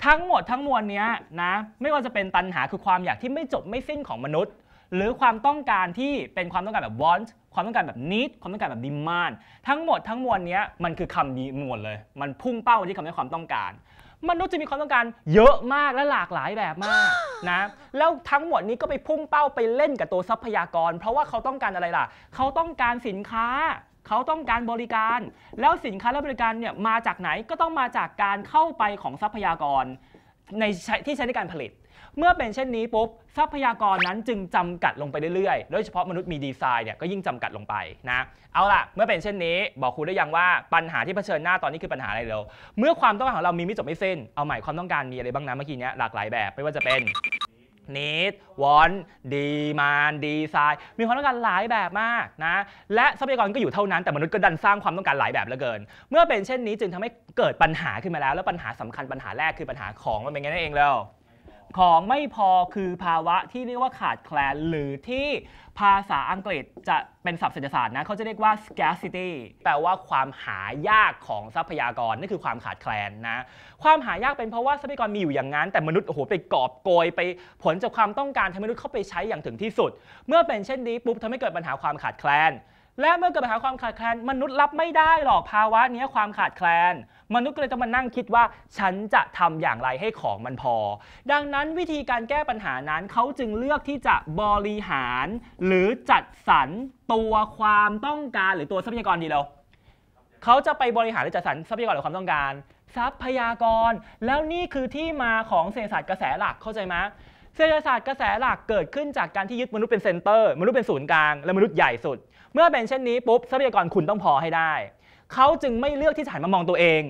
ทั้งหมดทั้งมวลเนี้ยนะไม่ว่าจะเป็นตัณหาคือความอยากที่ไม่จบไม่สิ้นของมนุษย์ หรือความต้องการที่เป็นความต้องการแบบ want ความต้องการแบบ need ความต้องการแบบ demand ทั้งหมดทั้งมวลเนี้ยมันคือคำนี้หมดเลย มันพุ่งเป้าที่คำว่าความต้องการมนุษย์จะมีความต้องการเยอะมากและหลากหลายแบบมากนะแล้วทั้งหมดนี้ก็ไปพุ่งเป้าไปเล่นกับตัวทรัพยากร เพราะว่าเขาต้องการอะไรล่ะ เขาต้องการสินค้า เขาต้องการบริการ แล้วสินค้าและบริการเนี่ยมาจากไหนก็ต้องมาจากการเข้าไปของทรัพยากรในที่ใช้ในการผลิตเมื่อเป็นเช่นนี้ปุ๊บทรัพยากรนั้นจึงจำกัดลงไปเรื่อยๆ โดยเฉพาะมนุษย์มีดีไซน์เนี่ยก็ยิ่งจำกัดลงไปนะเอาล่ะเมื่อเป็นเช่นนี้บอกครูได้ยังว่าปัญหาที่เผชิญหน้าตอนนี้คือปัญหาอะไรเียวเมื่อความต้องการของเรามีไม่จบไม่สิ้นเอาใหม่ความต้องการมีอะไรบ้างนะเมื่อกี้เนี้ยหลากหลายแบบ ไม่ว่าจะเป็น need want demand design มีความต้องการหลายแบบมากนะและทรัพยากรก็อยู่เท่านั้นแต่มนุษย์ก็ดันสร้างความต้องการหลายแบบเหลือเกิน เมื่อเป็นเช่นนี้จึงทำให้เกิดปัญหาขึ้นมาแล้วแล้วปัญหาสำคัญปัญหาแรกคือปัญหาของมันเป็นไงนั่นเองแล้วของไม่พอคือภาวะที่เรียกว่าขาดแคลน หรือที่ภาษาอังกฤษจะเป็นศัพท์เศรษฐศาสตร์นะเขาจะเรียกว่า scarcity แปลว่าความหายากของทรัพยากรนั่นคือความขาดแคลนนะความหายากเป็นเพราะว่าทรัพยากรมีอยู่อย่างนั้น แต่มนุษย์โอ้โหไปกอบโกยไปผลจากความต้องการทำให้มนุษย์เข้าไปใช้อย่างถึงที่สุด เมื่อเป็นเช่นนี้ปุ๊บทำให้เกิดปัญหาความขาดแคลนและเมื่อเกิดปัญหาความขาดแคลน มนุษย์ รับไม่ได้หรอกภาวะนี้ความขาดแคลน มนุษย์ก็เลยต้องมานั่งคิดว่า ฉันจะทำอย่างไรให้ของมันพอ ดังนั้นวิธีการแก้ปัญหานั้นเขาจึงเลือกที่จะบริหาร หรือจัดสรรตัวความต้องการหรือตัวทรัพยากรดีแล้วเขาจะไปบริหารหรือจัดสรรทรัพยากรหรือความต้องการ ทรัพยากร แล้วนี่คือที่มาของเศรษฐศาสตร์กระแสหลักเข้าใจไหมเศรษฐศาสตร์กระแสหลักเกิดขึ้นจากการที่ยึดมนุษย์เป็นเซนเตอร์มนุษย์เป็นศูนย์กลางและมนุษย์ใหญ่สุด เมื่อเป็นเช่นนี้ปุ๊บทรัพยากรคุณต้องพอให้ได้ เขาจึงไม่เลือกที่จะหันมามองตัวเอง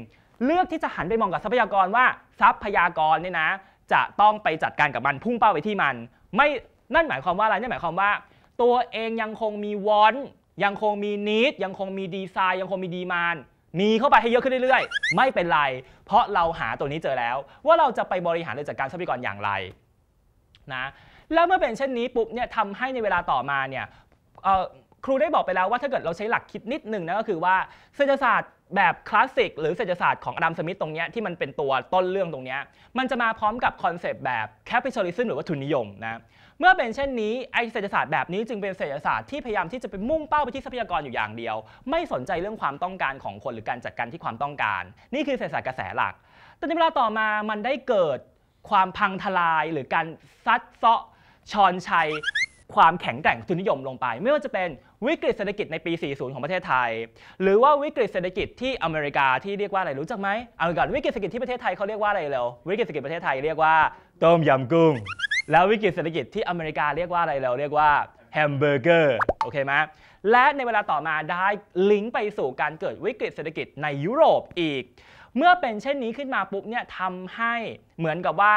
เลือกที่จะหันไปมองกับทรัพยากรว่าทรัพยากรเนี่ยนะ จะต้องไปจัดการกับมันพุ่งเป้าไปที่มัน ไม่นั่นหมายความว่าอะไรนั่นหมายความว่า ตัวเองยังคงมีวอนยังคงมีนิดยังคงมีดีไซน์ ยังคงมีดีมานมีเข้าไปให้เยอะขึ้นเรื่อยๆ ไม่เป็นไร เพราะเราหาตัวนี้เจอแล้ว ว่าเราจะไปบริหารและจัดการทรัพยากรอย่างไรนะแล้วเมื่อเป็นเช่นนี้ปุ๊บเนี่ยทำให้ในเวลาต่อมาเนี่ยครูได้บอกไปแล้วว่าถ้าเกิดเราใช้หลักคิดนิดหนึ่งนะก็คือว่าเศรษฐศาสตร์แบบคลาสสิกหรือเศรษฐศาสตร์ของอดัมสมิธตรงนี้ที่มันเป็นตัวต้นเรื่องตรงนี้ มันจะมาพร้อมกับคอนเซปต์แบบแปิ p i ลลิซึมหรือว่าทุนนิยมนะเมื่อเป็นเช่นนี้ ไอเศรษฐศาสตร์แบบนี้จึงเป็นเศรษฐศาสตร์ที่พยายามที่จะไปมุ่งเป้าไปที่ทรัพยากรอยู่อย่างเดียว ไม่สนใจเรื่องความต้องการของคนหรือการจัดการที่ความต้องการ นี่คือเศรษฐศาสตร์กระแสหลัก แต่ในเวลาต่อมามันได้เกิดความพังทลายหรือการซัดเซาะชอนชัยความแข็งแกร่งทุนนิยมลงไป ไม่ว่าจะเป็นวิกฤตเศรษฐกิจในปี 40 ของประเทศไทยหรือว่าวิกฤตเศรษฐกิจที่อเมริกาที่เรียกว่าอะไรรู้จักไหมเอาก่อนวิกฤตเศรษฐกิจที่ประเทศไทยเขาเรียกว่าอะไรแล้ววิกฤตเศรษฐกิจประเทศไทยเรียกว่าต้มยำกุ้งแล้ววิกฤตเศรษฐกิจที่อเมริกาเรียกว่าอะไรแล้วเรียกว่าแฮมเบอร์เกอร์โอเคไหมและในเวลาต่อมาได้ลิงก์ไปสู่การเกิดวิกฤตเศรษฐกิจในยุโรปอีกเมื่อเป็นเช่นนี้ขึ้นมาปุ๊บเนี่ยทำให้เหมือนกับว่า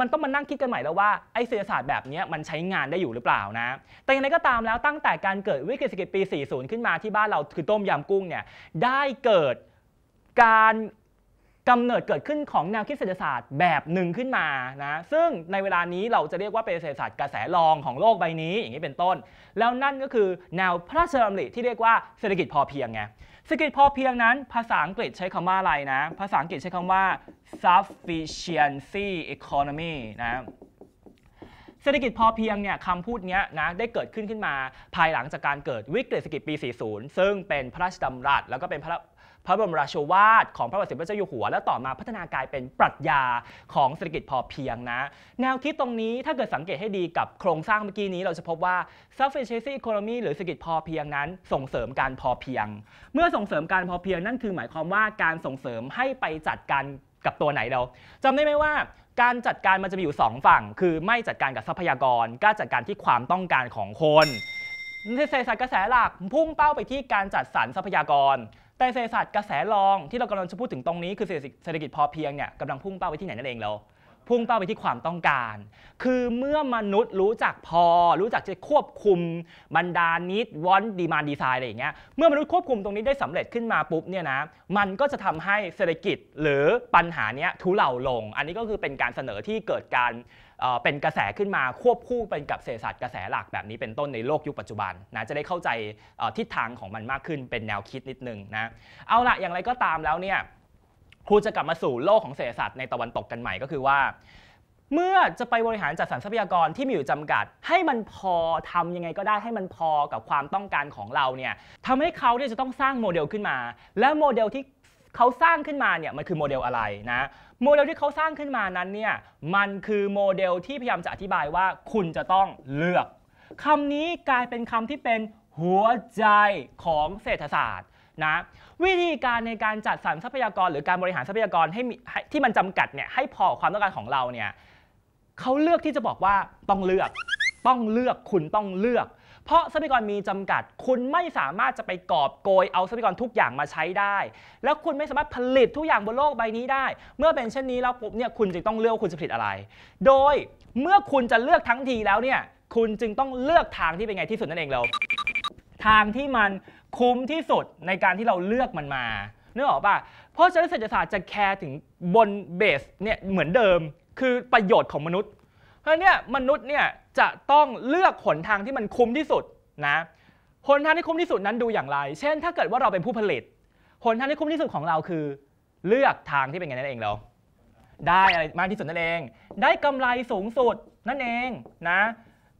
มันต้องมานั่งคิดกันใหม่แล้วว่าไอ้เศรษฐศาสตร์แบบนี้มันใช้งานได้อยู่หรือเปล่านะ แต่อย่างไรก็ตามแล้วตั้งแต่การเกิดวิกฤตเศรษฐกิจปี 40 ขึ้นมาที่บ้านเราคือต้มยำกุ้งเนี่ยได้เกิดการกำเนิดเกิดขึ้นของแนวคิดเศรษฐศาสตร์แบบหนึ่งขึ้นมานะ ซึ่งในเวลานี้เราจะเรียกว่าเป็นเศรษฐศาสตร์กระแสรองของโลกใบนี้ อย่างนี้เป็นต้น แล้วนั่นก็คือแนวพระราชดำริที่เรียกว่าเศรษฐกิจพอเพียงไง เศรษฐกิจพอเพียงนั้น ภาษาอังกฤษใช้คำว่าอะไรนะ ภาษาอังกฤษใช้คำว่า sufficiency economy นะ เศรษฐกิจพอเพียงเนี่ยคำพูดนี้นะได้เกิดขึ้นขึ้นมาภายหลังจากการเกิดวิกฤตเศรษฐกิจปี 40 ซึ่งเป็นพระราชดำรัสแล้วก็เป็นพระพระบรมราโชวาท ของพระบาทสมเด็จพระเจ้าอยู่หัว แล้วต่อมาพัฒนากายเป็นปรัชญาของเศรษฐกิจพอเพียงนะ แนวคิดตรงนี้ถ้าเกิดสังเกตให้ดีกับโครงสร้างเมื่อกี้นี้ เราจะพบว่า sufficiency economy หรือเศรษฐกิจพอเพียงนั้น ส่งเสริมการพอเพียง เมื่อส่งเสริมการพอเพียงนั่นคือหมายความว่าการส่งเสริมให้ไปจัดการกับตัวไหนเรา จำได้ไหมว่า การจัดการมันจะมีอยู่2ฝั่ง คือไม่จัดการกับทรัพยากรกาจัดการที่ความต้องการของคนเศรษฐศาสตร์กระแสหลักพุ่งเป้าไปที่การจัดสรรทรัพยากรแต่เศรษฐศาสตร์กระแสรองที่เรากำลังจะพูดถึงตรงนี้คือเศรษฐกิจพอเพียงเนี่ยกำลังพุ่งเป้าไปที่ไหนนั่นเองเราพุ่งเป้าไปที่ความต้องการ คือเมื่อมนุษย์รู้จักพอ รู้จักจะควบคุมบรรดานิดวอนดีมานดีไซน์อะไรอย่างเงี้ยเมื่อมนุษย์ควบคุมตรงนี้ได้สำเร็จขึ้นมาปุ๊บเนี่ยนะมันก็จะทำให้เศรษฐกิจหรือปัญหาเนี้ยทุเลาลง อันนี้ก็คือเป็นการเสนอที่เกิดการเป็นกระแสขึ้นมาควบคู่เป็นกับเศรษฐศาสตร์กระแสหลักแบบนี้เป็นต้นในโลกยุคปัจจุบันนะจะได้เข้าใจทิศทางของมันมากขึ้นเป็นแนวคิดนิดนึงนะเอาละอย่างไรก็ตามแล้วเนี่ยครูจะกลับมาสู่โลกของเศรษฐศาสตร์ในตะวันตกกันใหม่ก็คือว่า เมื่อจะไปบริหารจัดสรรทรัพยากรที่มีอยู่จำกัด ให้มันพอทำยังไงก็ได้ให้มันพอกับความต้องการของเราเนี่ยทำให้เขาเนี่ยจะต้องสร้างโมเดลขึ้นมา และโมเดลที่เขาสร้างขึ้นมาเนี่ยมันคือโมเดลอะไรนะโมเดลที่เขาสร้างขึ้นมานั้นเนี่ย มันคือโมเดลที่พยายามจะอธิบายว่าคุณจะต้องเลือก คำนี้กลายเป็นคำที่เป็นหัวใจของเศรษฐศาสตร์นะ วิธีการในการจัดสรรทรัพยากรหรือการบริหารทรัพยากรให้ที่มันจำกัดเนี่ยให้พอความต้องการของเราเนี่ยเขาเลือกที่จะบอกว่าต้องเลือก ต้องเลือก คุณต้องเลือกเพราะทรัพยากรมีจำกัดคุณไม่สามารถจะไปกอบโกยเอาทรัพยากรทุกอย่างมาใช้ได้ แล้วคุณไม่สามารถผลิตทุกอย่างบนโลกใบนี้ได้ เมื่อเป็นเช่นนี้แล้วปุ๊บเนี่ยคุณจึงต้องเลือกว่าคุณจะผลิตอะไร โดยเมื่อคุณจะเลือกทั้งทีแล้วเนี่ย คุณจึงต้องเลือกทางที่เป็นไงที่สุดนั่นเองเราทางที่มันคุ้มที่สุดในการที่เราเลือกมันมา เนื้ออกป่ะ เพราะฉะนั้นเศรษฐศาสตร์จะแคร์ถึงบนเบสเนี่ยเหมือนเดิม คือประโยชน์ของมนุษย์เพราะเนี่ยมนุษย์เนี่ยจะต้องเลือกหนทางที่มันคุ้มที่สุดนะหนทางที่คุ้มที่สุดนั้นดูอย่างไร เช่นถ้าเกิดว่าเราเป็นผู้ผลิตหนทางที่คุ้มที่สุดของเราคือ เลือกทางที่เป็นไงนั่นเองเราได้อะไรมากที่สุดนั่นเอง ได้กำไรสูงสุดนั่นเองนะ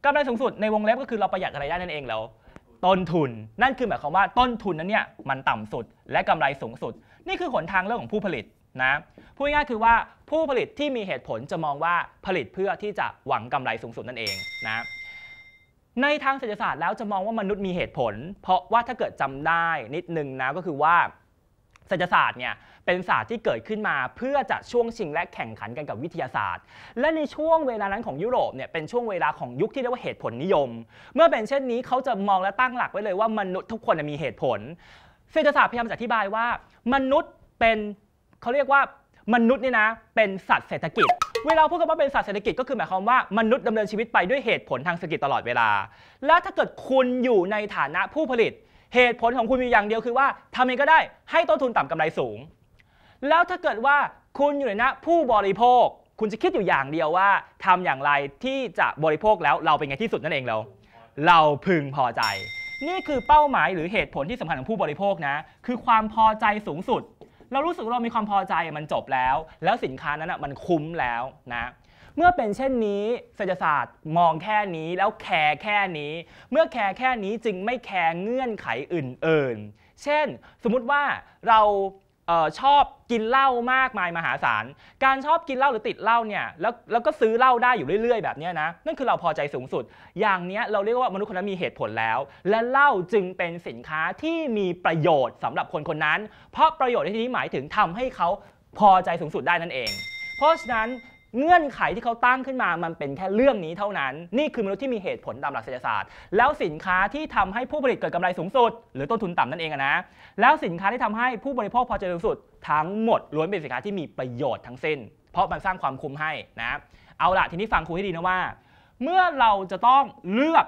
กำไรสูงสุดในวงเล็บก็คือเราประหยัดอะไรได้นั่นเองแล้วต้นทุนนั่นคือหมายความว่าต้นทุนนั้นเนี่ยมันต่ำสุด และกำไรสูงสุด นี่คือหนทางเรื่องของผู้ผลิตนะพูดง่ายคือว่าผู้ผลิตที่มีเหตุผลจะมองว่าผลิตเพื่อที่จะหวังกำไรสูงสุดนั่นเองนะในทางเศรษฐศาสตร์แล้วจะมองว่ามนุษย์มีเหตุผล เพราะว่าถ้าเกิดจำได้นิดนึงนะก็คือว่าเศรษฐศาสตร์เนี่ยเป็นศาสตร์ที่เกิดขึ้นมาเพื่อจะช่วงชิงและแข่งขันกันกับวิทยาศาสตร์ และในช่วงเวลานั้นของยุโรปเนี่ยเป็นช่วงเวลาของยุคที่เรียกว่าเหตุผลนิยม เมื่อเป็นเช่นนี้เขาจะมองและตั้งหลักไว้เลยว่ามนุษย์ทุกคนมีเหตุผลเศรษฐศาสตร์พยายามจะอธิบายว่า มนุษย์เป็นเขาเรียกว่ามนุษย์นี่นะ เป็นสัตว์เศรษฐกิจ เวลาพูดกันว่าเป็นสัตว์เศรษฐกิจก็คือหมายความว่ามนุษย์ดำเนินชีวิตไปด้วยเหตุผลทางเศรษฐกิจตลอดเวลา และถ้าเกิดคุณอยู่ในฐานะผู้ผลิต เหตุผลของคุณมีอย่างเดียวคือว่าทำเองก็ได้ให้ต้นทุนต่ำกำไรสูงแล้วถ้าเกิดว่าคุณอยู่ในฐานะผู้บริโภค คุณจะคิดอยู่อย่างเดียวว่าทำอย่างไรที่จะบริโภคแล้วเราเป็นไงที่สุดนั่นเองเราเราพึงพอใจ นี่คือเป้าหมายหรือเหตุผลที่สำคัญของผู้บริโภคนะ คือความพอใจสูงสุดเรารู้สึกเรามีความพอใจมันจบแล้ว แล้วสินค้านั้นมันคุ้มแล้วนะ เมื่อเป็นเช่นนี้เศรษฐศาสตร์มองแค่นี้แล้วแคร์แค่นี้ เมื่อแคร์แค่นี้จึงไม่แคร์เงื่อนไขอื่นๆเช่น สมมุติว่าเราชอบกินเหล้ามากมายมหาศาลการชอบกินเหล้าหรือติดเหล้าเนี่ยแล้วแล้วก็ซื้อเหล้าได้อยู่เรื่อยๆแบบนี้นะนั่นคือเราพอใจสูงสุด อย่างเนี้ยเราเรียกว่ามนุษย์คนนั้นมีเหตุผลแล้ว และเหล้าจึงเป็นสินค้าที่มีประโยชน์สำหรับคนคนนั้น เพราะประโยชน์ในที่นี้หมายถึงทำให้เขาพอใจสูงสุดได้นั่นเอง เพราะฉะนั้นเงื่อนไขที่เขาตั้งขึ้นมา มันเป็นแค่เรื่องนี้เท่านั้น นี่คือมนุษย์ที่มีเหตุผลตามหลักเศรษฐศาสตร์ แล้วสินค้าที่ทำให้ผู้ผลิตเกิดกำไรสูงสุด หรือต้นทุนต่ำนั่นเองนะ แล้วสินค้าที่ทำให้ผู้บริโภคพอใจสูงสุด ทั้งหมดล้วนเป็นสินค้าที่มีประโยชน์ทั้งสิ้น เพราะมันสร้างความคุ้มให้นะ เอาละทีนี้ฟังครูให้ดีนะว่า เมื่อเราจะต้องเลือก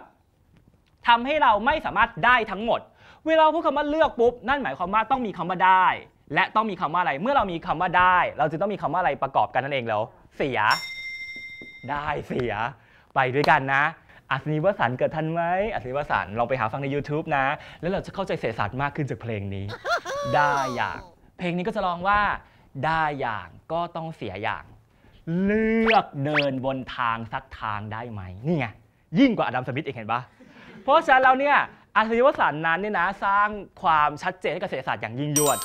ทำให้เราไม่สามารถได้ทั้งหมด เวลาพูดคำว่าเลือกปุ๊บ นั่นหมายความว่าต้องมีคำว่าได้ และต้องมีคำว่าอะไร เมื่อเรามีคำว่าได้ เราจะต้องมีคำว่าอะไรประกอบกันนั่นเองแล้วเสีย ได้เสีย ไปด้วยกันนะ อัศนีวสันต์เกิดทันไหมอัศนีวสันต์ลองไปหาฟังใน YouTube นะ แล้วเราจะเข้าใจเศรษฐศาสตร์มากขึ้นจากเพลงนี้ ได้อย่าง เพลงนี้ก็จะลองว่า ได้อย่างก็ต้องเสียอย่าง เลือกเดินบนทางสักทางได้ไหม นี่ไง ยิ่งกว่าอดัมสมิธเองเห็นปะเพราะฉะนั้นเราเนี่ยอัศนีวสันนั้นเนี่ยนะ สร้างความชัดเจนให้เกษตศาสตร์อย่างยิ่งยวด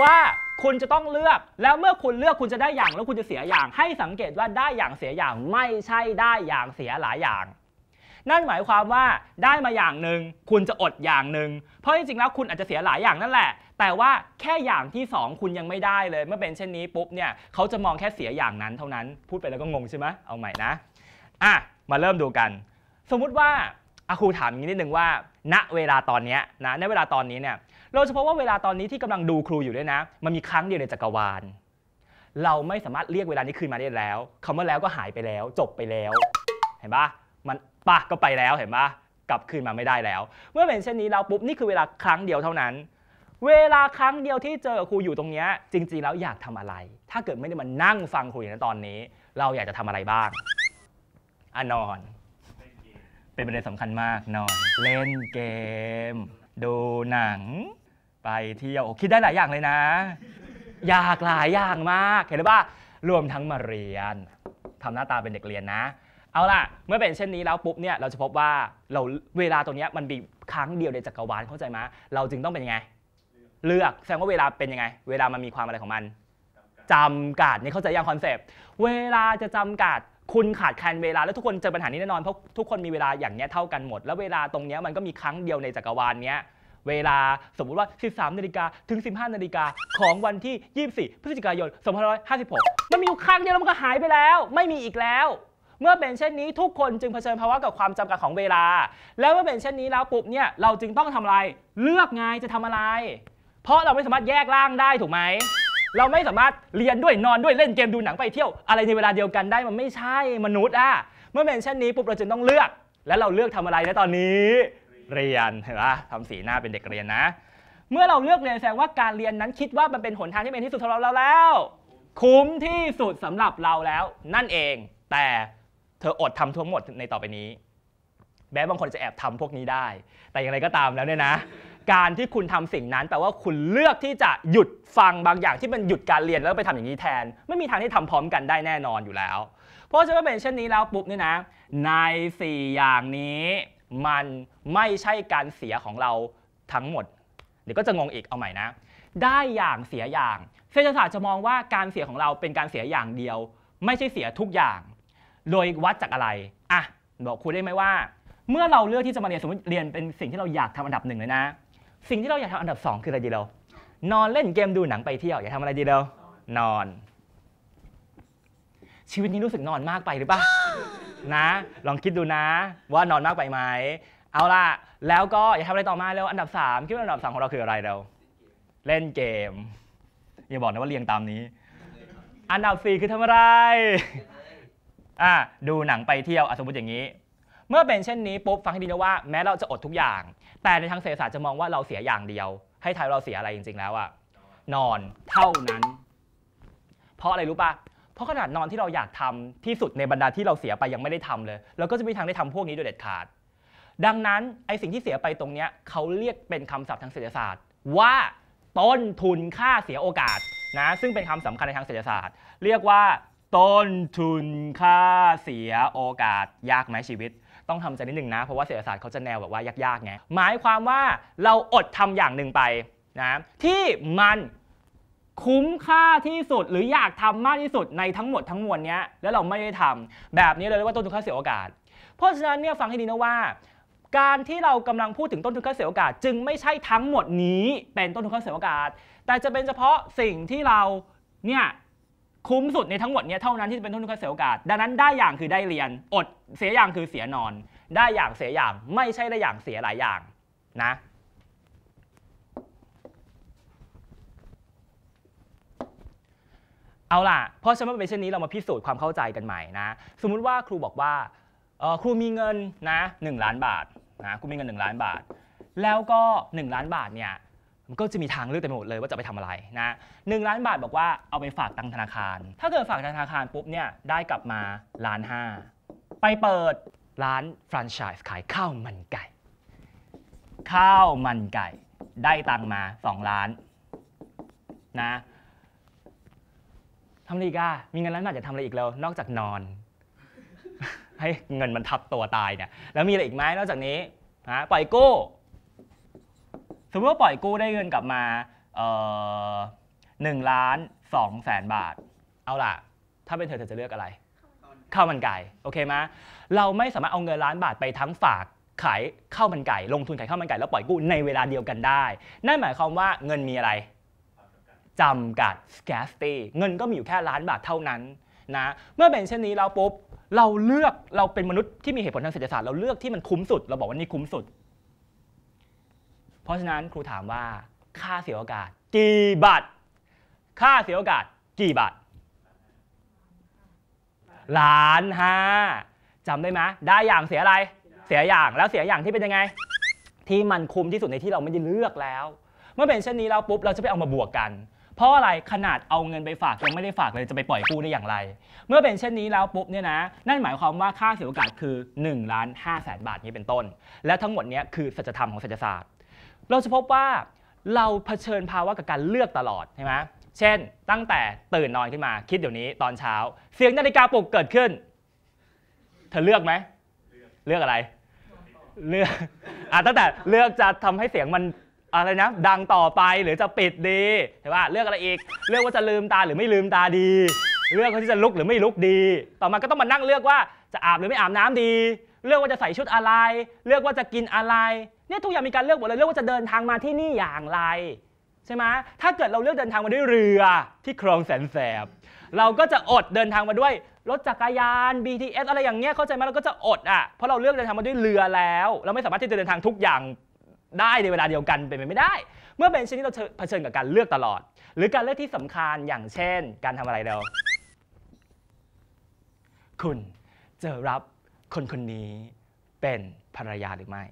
ว่าคุณจะต้องเลือกแล้วเมื่อคุณเลือกคุณจะได้อย่างแล้วคุณจะเสียอย่างให้สังเกตว่าได้อย่างเสียอย่างไม่ใช่ได้อย่างเสียหลายอย่าง นั่นหมายความว่าได้มาอย่างหนึ่งคุณจะอดอย่างหนึ่งเพราะจริงๆแล้วคุณอาจจะเสียหลายอย่างนั่นแหละ แต่ว่าแค่อย่างที่2คุณยังไม่ได้เลย เมื่อเป็นเช่นนี้ปุ๊บเนี่ยเขาจะมองแค่เสียอย่างนั้นเท่านั้น พูดไปแล้วก็งงใช่ไหมเอาใหม่นะอ่ะมาเริ่มดูกัน สมมุติว่าอาครูถามอย่างนี้นิดนึงว่า ณเวลาตอนนี้นะณเวลาตอนนี้เนี่ยเราจะพบว่าเวลาตอนนี้ที่กำลังดูครูอยู่ด้วยนะ มันมีครั้งเดียวในจักรวาลเราไม่สามารถเรียกเวลานี้คืนมาได้แล้วคำว่าแล้วก็หายไปแล้วจบไปแล้ว เห็นปะมันปะก็ไปแล้วเห็นปะกลับคืนมาไม่ได้แล้ว เมื่อเป็นเช่นนี้แล้วปุ๊บนี่คือเวลาครั้งเดียวเท่านั้น เวลาครั้งเดียวที่เจอครูอยู่ตรงนี้จริงๆแล้วอยากทำอะไร ถ้าเกิดไม่ได้มานั่งฟังครูอยู่ในตอนนี้ เราอยากจะทำอะไรบ้างอนอน เป็นประเด็นสำคัญมากนอนเล่นเกม ดูหนังไปเที่ยวคิดได้หลายอย่างเลยนะ อยากหลายอย่างมากเห็นหรือป่ารวมทั้งมาเรียนทำหน้าตาเป็นเด็กเรียนนะ เอาล่ะเมื่อเป็นเช่นนี้แล้วปุ๊บเนี่ยเราจะพบว่าเราเวลาตัวนี้มันมีครั้งเดียวในจักรวาลเข้าใจไหมเราจึงต้องเป็นยังไง เลือกแสดงว่าเวลาเป็นยังไง เวลามันมีความอะไรของมันจำกัดนี่เข้าใจยังคอนเซปต์เวลาจะจำกัดคุณขาดแคลนเวลาแล้วทุกคนเจอปัญหานี้แน่นอนเพราะทุกคนมีเวลาอย่างเนี้ยเท่ากันหมด แล้วเวลาตรงเนี้ยมันก็มีครั้งเดียวในจักรวาลเนี้ยเวลาสมมุติว่า 13นาฬิกาถึง 15นาฬิกาของวันที่ 24พฤศจิกายน2556มันมีอยู่ครั้งเดียวแล้วมันก็หายไปแล้ว ไม่มีอีกแล้ว เมื่อเป็นเช่นนี้ทุกคนจึงเผชิญภาวะกับความจำกัดของเวลา แล้วเมื่อเป็นเช่นนี้แล้วปุ๊บเนี่ยเราจึงต้องทำอะไรเลือกไงจะทำอะไร เพราะเราไม่สามารถแยกร่างได้ถูกไหมเราไม่สามารถเรียนด้วยนอนด้วยเล่นเกมดูหนังไปเที่ยว อะไรในเวลาเดียวกันได้มันไม่ใช่มนุษย์อะเมื่อเป็นเช่นนี้ปุ๊บเราจึงต้องเลือก และเราเลือกทำอะไรในตอนนี้เรียนเห็นปะทำสีหน้าเป็นเด็กเรียนนะ เมื่อเราเลือกเรียนแสดงว่าการเรียนนั้นคิดว่ามันเป็นหนทางที่เป็นที่สุดสำหรับเราแล้ว คุ้มที่สุดสำหรับเราแล้ว นั่นเองแต่เธออดทำทั้งหมดในต่อไปนี้แม้บางคนจะแอบทำพวกนี้ได้ แต่อย่างไรก็ตามแล้วเนี่ยนะการที่คุณทำสิ่งนั้นแปลว่าคุณเลือกที่จะหยุดฟังบางอย่างที่มันหยุดการเรียนแล้วไปทำอย่างนี้แทน ไม่มีทางที่ทำพร้อมกันได้แน่นอนอยู่แล้ว เพราะฉะนั้นเป็นเช่นนี้แล้วปุ๊บเนี่ยนะ ใน4อย่างนี้มันไม่ใช่การเสียของเราทั้งหมดเดี๋ยวก็จะงงอีกเอาใหม่นะ ได้อย่างเสียอย่างเศรษฐศาสตร์จะมองว่าการเสียของเราเป็นการเสียอย่างเดียว ไม่ใช่เสียทุกอย่าง โดยวัดจากอะไรอ่ะบอกครูได้ไหมว่า เมื่อเราเลือกที่จะมาเรียนสมมติเรียนเป็นสิ่งที่เราอยากทำอันดับหนึ่งเลยนะ สิ่งที่เราอยากทำอันดับ2คืออะไรดีเรานอนเล่นเกมดูหนังไปเที่ยวอยากทำอะไรดีเรานอน ชีวิตนี้รู้สึกนอนมากไปหรือปะนะ ลองคิดดูนะ ว่านอนมากไปไหมเอาล่ะ แล้วก็อยากทำอะไรต่อมาแล้วอันดับ3คิดว่าอันดับ3ของเราคืออะไรเราเล่นเกมอย่าบอกนะว่าเรียงตามนี้ อันดับ4คือทำอะไรอ่าดูหนังไปเที่ยวสมมติอย่างนี้ เมื่อเป็นเช่นนี้ปุ๊บฟังให้ดีนะว่า แม้เราจะอดทุกอย่าง แต่ในทางเศรษฐศาสตร์จะมองว่าเราเสียอย่างเดียว ให้ทายเราเสียอะไรจริง ๆ แล้วอะนอน เท่านั้น เพราะอะไรรู้ปะเพราะขนาดนอนที่เราอยากทำที่สุดในบรรดาที่เราเสียไปยังไม่ได้ทำเลยเราก็จะมีทางได้ทำพวกนี้โดยเด็ดขาดดังนั้นไอสิ่งที่เสียไปตรงนี้เขาเรียกเป็น คำศัพท์ทางเศรษฐศาสตร์ ว่าต้นทุนค่าเสียโอกาสนะซึ่งเป็นคำสำคัญในทางเศรษฐศาสตร์ เรียกว่าต้นทุนค่าเสียโอกาส ยากไหมชีวิต ต้องทำใจนิดหนึ่งนะเพราะว่าเศรษฐศาสตร์เขาจะแนวแบบว่ายากๆไงหมายความว่าเราอดทำอย่างหนึ่งไปนะที่มันคุ้มค่าที่สุดหรืออยากทำมากที่สุดในทั้งหมดทั้งมวลเนี้ยแล้วเราไม่ได้ทำแบบนี้เลยเรียกว่าต้นทุนค่าเสียโอกาส เพราะฉะนั้นเนี่ยฟังให้ดีนะว่าการที่เรากำลังพูดถึงต้นทุนค่าเสียโอกาสจึงไม่ใช่ทั้งหมดนี้เป็นต้นทุนค่าเสียโอกาสแต่จะเป็นเฉพาะสิ่งที่เราเนี่ยคุ้มสุดในทั้งหมดนี้เท่านั้นที่จะเป็นต้นทุนค่าเสียโอกาสดังนั้นได้อย่างคือได้เรียนอดเสียอย่างคือเสียนอน ได้อย่างเสียอย่างไม่ใช่ได้อย่างเสียหลายอย่างนะเอาล่ะ เพราะฉะนั้นเป็นเช่นนี้เรามาพิสูจน์ความเข้าใจกันใหม่นะ สมมุติว่าครูบอกว่าครูมีเงินนะหล้านบาทนะครูมีเงิน 1 ล้านบาท แล้วก็ 1 ล้านบาทเนี่ยมันก็จะมีทางเลือกเต็มหมดเลยว่าจะไปทำอะไรนะหล้านบาทบอกว่าเอาไปฝากตังธนาคาร ถ้าเกิดฝากธนาคารปุ๊บเนี่ยได้กลับมาล้านห้าไปเปิดร้านแฟรนไชส์ขายข้าวมันไก่ข้าวมันไก่ ได้ตังมา 2 ล้านนะทำอะไรอีกอะมีเงินล้านบาทจะทำอะไรอีกแล้วนอกจากนอนให้เงินมันทับตัวตายเนี่ยแล้วมีอะไรอีกไหมนอกจากนี้นะปล่อยกู้ สมมติว่าปล่อยกู้ได้เงินกลับมาหนึ่งล้านสองแสนบาทเอาล่ะ ถ้าเป็นเธอเธอจะเลือกอะไรข้าวมันไก่โอเคไหมเราไม่สามารถเอาเงินล้านบาทไปทั้งฝากขายข้าวมันไก่ลงทุนขายข้าวมันไก่แล้วปล่อยกู้ในเวลาเดียวกันได้นั่นหมายความว่าเงินมีอะไรจำกัด scarcity เงินก็มีอยู่แค่ล้านบาทเท่านั้นนะเมื่อเป็นเช่นนี้เราปุ๊บเราเลือกเราเป็นมนุษย์ที่มีเหตุผลทางเศรษฐศาสตร์เราเลือกที่มันคุ้มสุดเราบอกว่านี่คุ้มสุด เพราะฉะนั้นครูถามว่า ค่าเสียโอกาสกี่บาทค่าเสียโอกาสกี่บาทล้านห้าจำได้ไหมได้อย่างเสียอะไร เสียอย่างแล้วเสียอย่างที่เป็นยังไง ที่มันคุ้มที่สุดในที่เราไม่ได้เลือกแล้ว เมื่อเป็นเช่นนี้แล้วปุ๊บเราจะไปเอามาบวกกันเพราะอะไร ขนาดเอาเงินไปฝากยังไม่ได้ฝากเลยจะไปปล่อยกู้ได้อย่างไร เมื่อเป็นเช่นนี้แล้วปุ๊บเนี่ยนะนั่นหมายความว่าค่าเสียโอกาสคือ1ล้านห้าแสนบาทนี้เป็นต้น และทั้งหมดนี้คือสัจธรรมของเศรษฐศาสตร์ เราจะพบว่าเราเผชิญภาวะกับการเลือกตลอดใช่ไหมเช่นตั้งแต่ตื่นนอนขึ้นมาคิดเดี๋ยวนี้ตอนเช้า เสียงนาฬิกาปลุกเกิดขึ้นเธอเลือกไหมเลือกอะไร เลือกอ่ะตั้งแต่เลือกจะทำให้เสียงมันอะไรนะดังต่อไปหรือจะปิดดีเห็นป่ะเลือกอะไรอีก เลือกว่าจะลืมตาหรือไม่ลืมตาดี เลือกว่าที่จะลุกหรือไม่ลุกดี ต่อมา ก็ต้องมานั่งเลือกว่าจะอาบหรือไม่อาบน้ำดี เลือกว่าจะใส่ชุดอะไร เลือกว่าจะกินอะไร เนี่ยทุกอย่างมีการเลือกหมดเลยเลือกว่าจะเดินทางมาที่นี่อย่างไร ใช่ไหมถ้าเกิดเราเลือกเดินทางมาด้วยเรือที่คลองแสนแสบ เราก็จะอดเดินทางมาด้วย รถจักรยาน BTS อะไรอย่างเงี้ยเข้าใจไหมเราก็จะอดอ่ะเพราะเราเลือกเดินทางมาด้วยเรือแล้ว เราไม่สามารถที่จะเดินทางทุกอย่างได้ในเวลาเดียวกันเป็นไปไม่ได้ เมื่อเป็นเช่นนี้เราเผชิญกับการเลือกตลอด หรือการเลือกที่สำคัญอย่างเช่นการทำอะไรเราคุณจะรับคนคนนี้เป็นภรรยาหรือไม่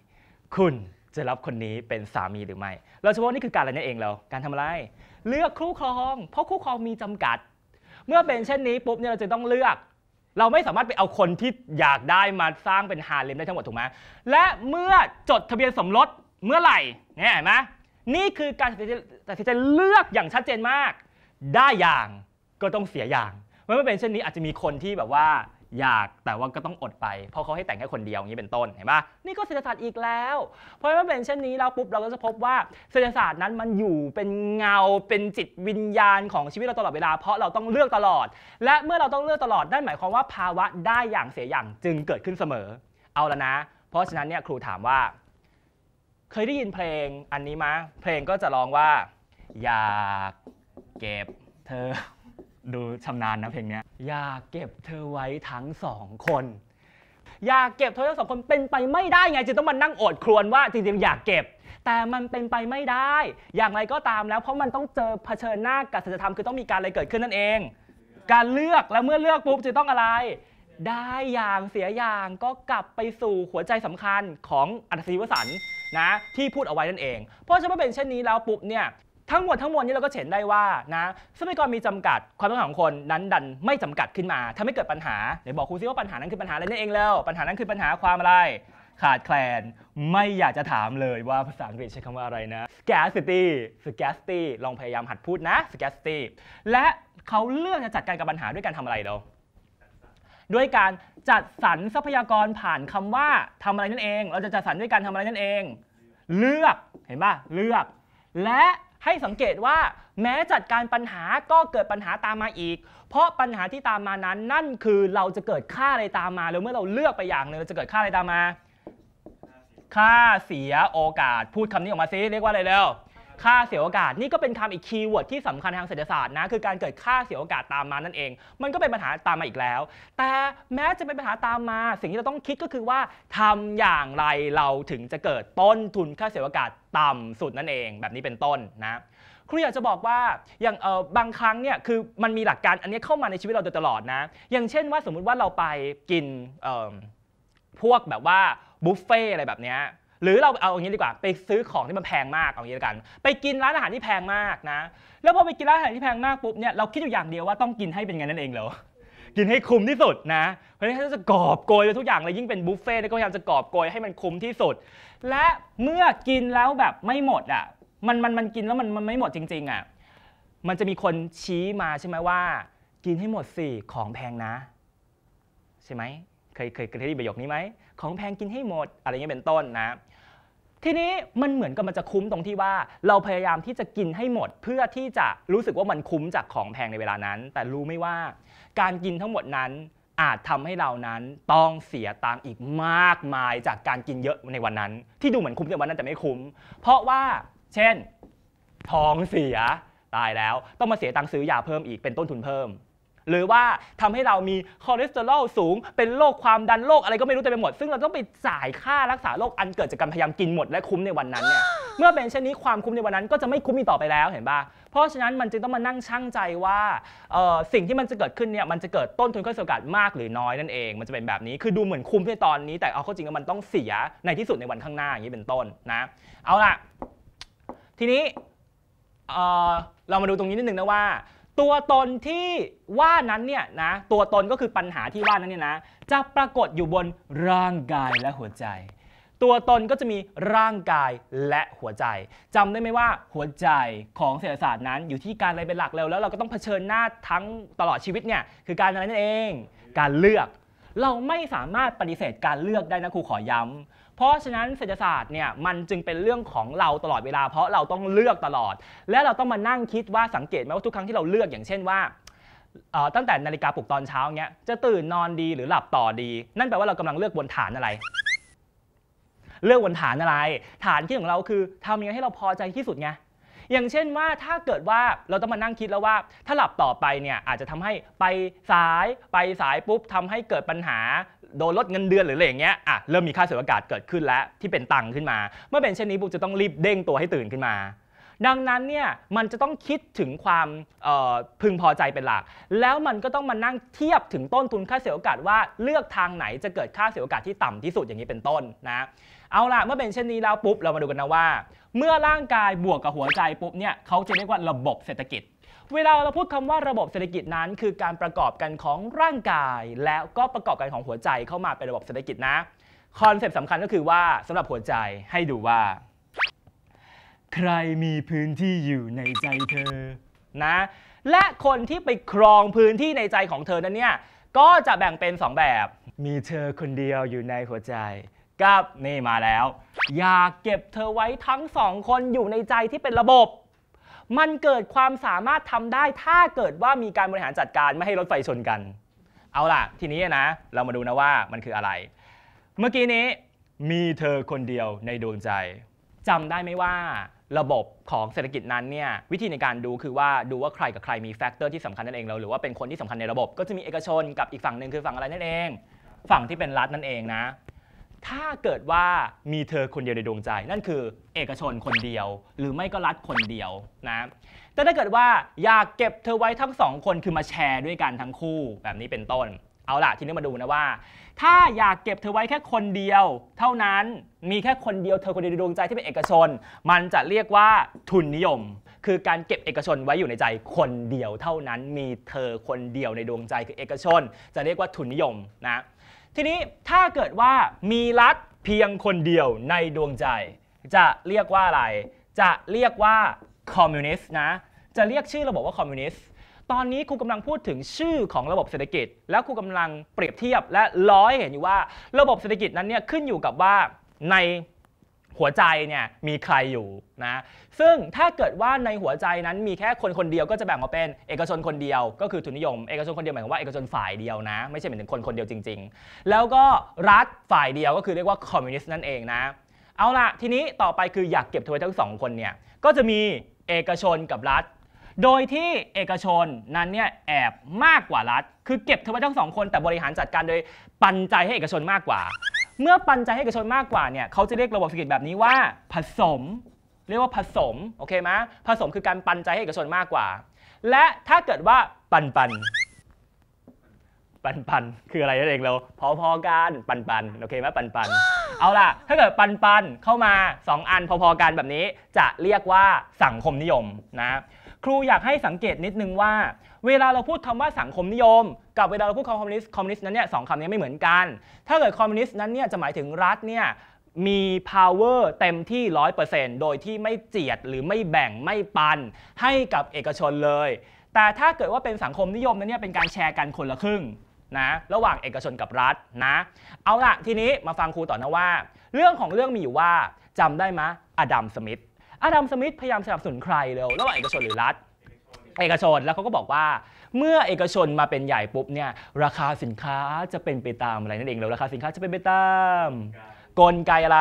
คุณจะรับคนนี้เป็นสามีหรือไม่ เราเฉว่านี่คือการอะไรนั่นเองเราการทำอะไร เลือกคู่ครอง เพราะคู่ครองมีจำกัด เมื่อเป็นเช่นนี้ปุ๊บเนี่ยเราจะต้องเลือก เราไม่สามารถไปเอาคนที่อยากได้มาสร้างเป็นฮาเลมได้ทั้งหมดถูกไหมและเมื่อจดทะเบียนสมรสเมื่อไหร่เนี่ยเห็นไหมนี่คือการตัดสินใจเลือกอย่างชัดเจนมาก ได้อย่างก็ต้องเสียอย่าง เมื่อเป็นเช่นนี้อาจจะมีคนที่แบบว่าอยาก แต่ว่าก็ต้องอดไป เพราะเขาให้แต่งแค่คนเดียวอย่างนี้เป็นต้น เห็นไหมนี่ก็เศรษฐศาสตร์อีกแล้ว เพราะเมื่อเป็นเช่นนี้แล้วปุ๊บเราก็จะพบว่าเศรษฐศาสตร์นั้นมันอยู่เป็นเงาเป็นจิตวิญญาณของชีวิตเราตลอดเวลา เพราะเราต้องเลือกตลอด และเมื่อเราต้องเลือกตลอดนั่นหมายความว่าภาวะได้อย่างเสียอย่างจึงเกิดขึ้นเสมอ เอาละนะ เพราะฉะนั้นเนี่ยครูถามว่าเคยได้ยินเพลงอันนี้มะเพลงก็จะร้องว่า อยากเก็บเธอดูชำนาญนะเพลงนี้อยากเก็บเธอไว้ทั้งสองคน อยากเก็บเธอทั้งสองคนเป็นไปไม่ได้ไงจึงต้องมานั่งโอดครวญว่าจริงๆอยากเก็บ แต่มันเป็นไปไม่ได้ อย่างไรก็ตามแล้วเพราะมันต้องเจอเผชิญหน้ากับสัจธรรม คือต้องมีการอะไรเกิดขึ้นนั่นเอง การเลือกแล้วเมื่อเลือกปุ๊บจะต้องอะไร ได้อย่างเสียอย่างก็กลับไปสู่หัวใจสำคัญของอัศวีวสันต์นะที่พูดเอาไว้นั่นเองเพราะฉะนั้นเป็นเช่นนี้แล้วปุ๊บเนี่ยทั้งหมดทั้งมวลนี้เราก็เห็นได้ว่านะทรัพยากรมีจำกัดความต้องการของคนนั้นดันไม่จำกัดขึ้นมาทำให้เกิดปัญหาเดี๋ยวบอกครูซิว่าปัญหานั้นคือปัญหาอะไรนั่นเองแล้วปัญหานั้นคือปัญหาความอะไรขาดแคลน ไม่อยากจะถามเลยว่าภาษาอังกฤษใช้คำว่าอะไรนะ scarcity scarcity ลองพยายามหัดพูดนะ scarcity และเขาเลือกจะจัดการกับปัญหาด้วยการทำอะไรเราด้วยการจัดสรรทรัพยากรผ่านคำว่าทำอะไรนั่นเอง เราจะจัดสรรด้วยการทำอะไรนั่นเอง เลือกเห็นป่ะเลือก และให้สังเกตว่า แม้จัดการปัญหาก็เกิดปัญหาตามมาอีก เพราะปัญหาที่ตามมานั้นนั่นคือเราจะเกิดค่าอะไรตามมา แล้วเมื่อเราเลือกไปอย่างหนึ่งเราจะเกิดค่าอะไรตามมา ค่าเสียโอกาส พูดคำนี้ออกมาซิ เรียกว่าอะไรแล้วค่าเสียโอกาส นี่ก็เป็นคำอีกคีย์เวิร์ดที่สำคัญทางเศรษฐศาสตร์นะ คือการเกิดค่าเสียโอกาสตามมานั่นเอง มันก็เป็นปัญหาตามมาอีกแล้ว แต่แม้จะเป็นปัญหาตามมา สิ่งที่เราต้องคิดก็คือว่าทำอย่างไรเราถึงจะเกิดต้นทุนค่าเสียโอกาสต่ำสุดนั่นเอง แบบนี้เป็นต้นนะ ครูอยากจะบอกว่า อย่างเออบางครั้งเนี่ย คือมันมีหลักการอันนี้เข้ามาในชีวิตเราโดยตลอดนะ อย่างเช่นว่าสมมุติว่าเราไปกินพวกแบบว่าบุฟเฟ่อะไรแบบนี้หรือเราเอาอย่างนี้ดีกว่าไปซื้อของที่มันแพงมากเอาอย่างนี้กัน ไปกินร้านอาหารที่แพงมากนะ แล้วพอไปกินร้านอาหารที่แพงมากปุ๊บเนี่ยเราคิดอยู่อย่างเดียวว่าต้องกินให้เป็นไงนั่นเองเหรอกินให้คุ้มที่สุดนะเพราะฉะนั้นจะกอบโกยไปทุกอย่างเลยยิ่งเป็นบุฟเฟ่ต์ก็พยายามจะกอบโกยให้มันคุ้มที่สุด และเมื่อกินแล้วแบบไม่หมดอ่ะมันมันมันกินแล้วมันมันไม่หมดจริง ๆอ่ะมันจะมีคนชี้มาใช่ไหมว่า กินให้หมดสิของแพงนะ ใช่ไหมเคยเคยเคยได้ประโยคนี้ไหม ของแพงกินให้หมดอะไรเงี้ยเป็นต้นนะทีนี้มันเหมือนกับมันจะคุ้มตรงที่ว่า เราพยายามที่จะกินให้หมด เพื่อที่จะรู้สึกว่ามันคุ้มจากของแพงในเวลานั้น แต่รู้ไม่ว่า การกินทั้งหมดนั้นอาจทำให้เรานั้นต้องเสียตังอีกมากมายจากการกินเยอะในวันนั้นที่ดูเหมือนคุ้มในวันนั้นแต่ไม่คุ้มเพราะว่าเช่นท้องเสียตายแล้ว ต้องมาเสียตังค์ซื้อยาเพิ่มอีกเป็นต้นทุนเพิ่มหรือว่าทำให้เรามีคอเลสเตอรอลสูงเป็นโรคความดันโรคอะไรก็ไม่รู้เต็มไปหมดซึ่งเราต้องไปจ่ายค่ารักษาโรคอันเกิดจากการพยายามกินหมดและคุ้มในวันนั้นเนี่ยเมื่อเป็นเช่นนี้ความคุ้มในวันนั้นก็จะไม่คุ้มอีกต่อไปแล้วเห็นปะเพราะฉะนั้นมันจึงต้องมานั่งชั่งใจว่าสิ่งที่มันจะเกิดขึ้นเนี่ยมันจะเกิดต้นทุนข้อเสกาดมาก หรือน้อยนั่นเองมันจะเป็นแบบนี้คือดูเหมือนคุ้มในตอนนี้แต่เอาเข้าจริงแล้วมันต้องเสียในที่สุดในวันข้างหน้าอย่างนี้เป็นต้นนะเอาล่ะทีนี้เรามาดูตรงนี้นิดนึงนะว่าตัวตนที่ว่านั้นเนี่ยนะตัวตนก็คือปัญหาที่ว่านั้นเนี่ยนะจะปรากฏอยู่บนร่างกายและหัวใจ ตัวตนก็จะมีร่างกายและหัวใจ จำได้ไหมว่าหัวใจของเศรษฐศาสตร์นั้น อยู่ที่การอะไรเป็นหลักแล้วแล้วเราก็ต้องเผชิญหน้าทั้งตลอดชีวิตเนี่ยคือการอะไรนั่นเอง การเลือก เราไม่สามารถปฏิเสธการเลือกได้นะครูขอย้ำเพราะฉะนั้นเศรษฐศาสตร์เนี่ยมันจึงเป็นเรื่องของเราตลอดเวลา เพราะเราต้องเลือกตลอด และเราต้องมานั่งคิดว่าสังเกตไหมว่าทุกครั้งที่เราเลือกอย่างเช่นว่าตั้งแต่นาฬิกาปลุกตอนเช้าเงี้ยจะตื่นนอนดีหรือหลับต่อดี นั่นแปลว่าเรากำลังเลือกบนฐานอะไร เลือกบนฐานอะไร ฐานที่ของเราคือทำยังไงให้เราพอใจที่สุดไงอย่างเช่นว่าถ้าเกิดว่าเราต้องมานั่งคิดแล้วว่า ถ้าหลับต่อไปเนี่ยอาจจะทำให้ไปสาย ไปสายปุ๊บทำให้เกิดปัญหาโดนลดเงินเดือนหรืออะไรอย่างเงี้ย อ่ะ เริ่มมีค่าเสื่อมอากาศเกิดขึ้นแล้วที่เป็นตังค์ขึ้นมา เมื่อเป็นเช่นนี้ปุ๊บจะต้องรีบเด้งตัวให้ตื่นขึ้นมา ดังนั้นเนี่ยมันจะต้องคิดถึงความพึงพอใจเป็นหลัก แล้วมันก็ต้องมานั่งเทียบถึงต้นทุนค่าเสียโอกาสว่า เลือกทางไหนจะเกิดค่าเสียโอกาสที่ต่ำที่สุดอย่างนี้เป็นต้นนะ เอาล่ะ เมื่อเป็นเช่นนี้แล้วปุ๊บเรามาดูกันนะว่า เมื่อร่างกายบวกกับหัวใจปุ๊บเนี่ยเขาจะเรียกว่าระบบเศรษฐกิจเวลาเราพูดคำว่าระบบเศรษฐกิจนั้นคือการประกอบกันของร่างกาย แล้วก็ประกอบกันของหัวใจเข้ามาเป็นระบบเศรษฐกิจนะคอนเซปต์สำคัญก็คือว่าสำหรับหัวใจให้ดูว่าใครมีพื้นที่อยู่ในใจเธอนะและคนที่ไปครองพื้นที่ในใจของเธอนั้นเนี่ยก็จะแบ่งเป็น 2 แบบ มีเธอคนเดียวอยู่ในหัวใจกับนี่มาแล้ว อยากเก็บเธอไว้ทั้งสองคนอยู่ในใจที่เป็นระบบมันเกิดความสามารถทำได้ถ้าเกิดว่ามีการบริหารจัดการไม่ให้รถไฟชนกัน เอาล่ะ ทีนี้นะเรามาดูนะว่ามันคืออะไร เมื่อกี้นี้มีเธอคนเดียวในดวงใจ จำได้ไหมว่าระบบของเศรษฐกิจนั้นเนี่ยวิธีในการดูคือว่าดูว่าใครกับใครมีแฟกเตอร์ ที่สำคัญนั่นเองเราหรือว่าเป็นคนที่สำคัญในระบบก็จะมีเอกชนกับอีกฝั่งหนึ่งคือฝั่งอะไรนั่นเองฝั่งที่เป็นรัฐนั่นเองนะถ้าเกิดว่ามีเธอคนเดียวในดวงใจ นั่นคือ เอกชนคนเดียว หรือไม่ก็รัฐคนเดียวนะแต่ถ้าเกิดว่าอยากเก็บเธอไว้ทั้งสองคนคือมาแชร์ด้วยกันทั้งคู่แบบนี้เป็นต้น เอาล่ะทีนี้มาดูนะว่า ถ้าอยากเก็บเธอไว้แค่คนเดียว เท่านั้นมีแค่คนเดียว เธอคนเดียวในดวงใจ ที่เป็นเอกชน มันจะเรียกว่าทุนนิยม คือการเก็บเอกชนไว้อยู่ในใจคนเดียว เท่านั้นมีเธอคนเดียวในดวงใจคือเอกชน จะเรียกว่าทุนนิยมนะทีนี้ถ้าเกิดว่ามีรัฐเพียงคนเดียวในดวงใจ จะเรียกว่าอะไร จะเรียกว่าคอมมิวนิสต์นะ จะเรียกชื่อระบบว่าคอมมิวนิสต์ ตอนนี้ครูกำลังพูดถึงชื่อของระบบเศรษฐกิจ แล้วครูกำลังเปรียบเทียบและร้อยเห็นอยู่ว่า ระบบเศรษฐกิจนั้นเนี่ยขึ้นอยู่กับว่าในหัวใจเนี่ยมีใครอยู่นะซึ่งถ้าเกิดว่าในหัวใจนั้นมีแค่คนคนเดียวก็จะแบ่งออกเป็นเอกชนคนเดียว ก็คือทุนนิยม เอกชนคนเดียวหมายความว่าเอกชนฝ่ายเดียวนะไม่ใช่หมายถึงคนคนเดียวจริง ๆ แล้วก็รัฐฝ่ายเดียวก็คือเรียกว่าคอมมิวนิสต์นั่นเองนะเอาละทีนี้ต่อไปคืออยากเก็บทวีทั้งสองคนเนี่ยก็จะมีเอกชนกับรัฐ โดยที่เอกชนนั้นเนี่ยแอบมากกว่ารัฐคือเก็บทวีทั้งสองคนแต่บริหารจัดการโดยปันใจให้เอกชนมากกว่า เมื่อปันใจให้เอกชนมากกว่าเนี่ยเขาจะเรียกระบบเศรษฐกิจแบบนี้ว่าผสมเรียกว่าผสม โอเคไหมผสมคือการปันใจให้เอกชนมากกว่า และถ้าเกิดว่าปันปันปันปันคืออะไรนั่นเองเรา พอๆกันปันปันโอเคไหมปันปันเอาล่ะ ถ้าเกิดปันปันเข้ามา 2อันพอ ๆกันแบบนี้ จะเรียกว่าสังคมนิยมนะครูอยากให้สังเกตนิดนึงว่า เวลาเราพูดคำาว่าสังคมนิยมกับเวลาเราพูดคำคอมมิวนิสต์คอมมิวนิสต์นั้นเนี่ยสองคำนี้ไม่เหมือนกันถ้าเกิดคอมมิวนิสต์นั้นเนี่ยจะหมายถึงรัฐเนี่ยมี power เต็มที่ 100%โดยที่ไม่เจียดหรือไม่แบ่งไม่ปันให้กับเอกชนเลย แต่ถ้าเกิดว่าเป็นสังคมนิยมนะเนี่ยเป็นการแชร์กันคนละครึ่งนะระหว่างเอกชนกับรัฐนะ เอาละทีนี้มาฟังครูต่อนะว่า เรื่องของเรื่องมีอยู่ว่าจำได้ไหมอดัมสมิธอดัมสมิธพยายามสนับสนุนใครเร็วระหว่างเอกชนหรือรัฐ เอกชนแล้วเขาก็บอกว่า เมื่อเอกชนมาเป็นใหญ่ปุ๊บเนี่ยราคาสินค้าจะเป็นไปตามอะไรนั่นเองแล้วราคาสินค้าจะเป็นไปตาม a กลไกอะไร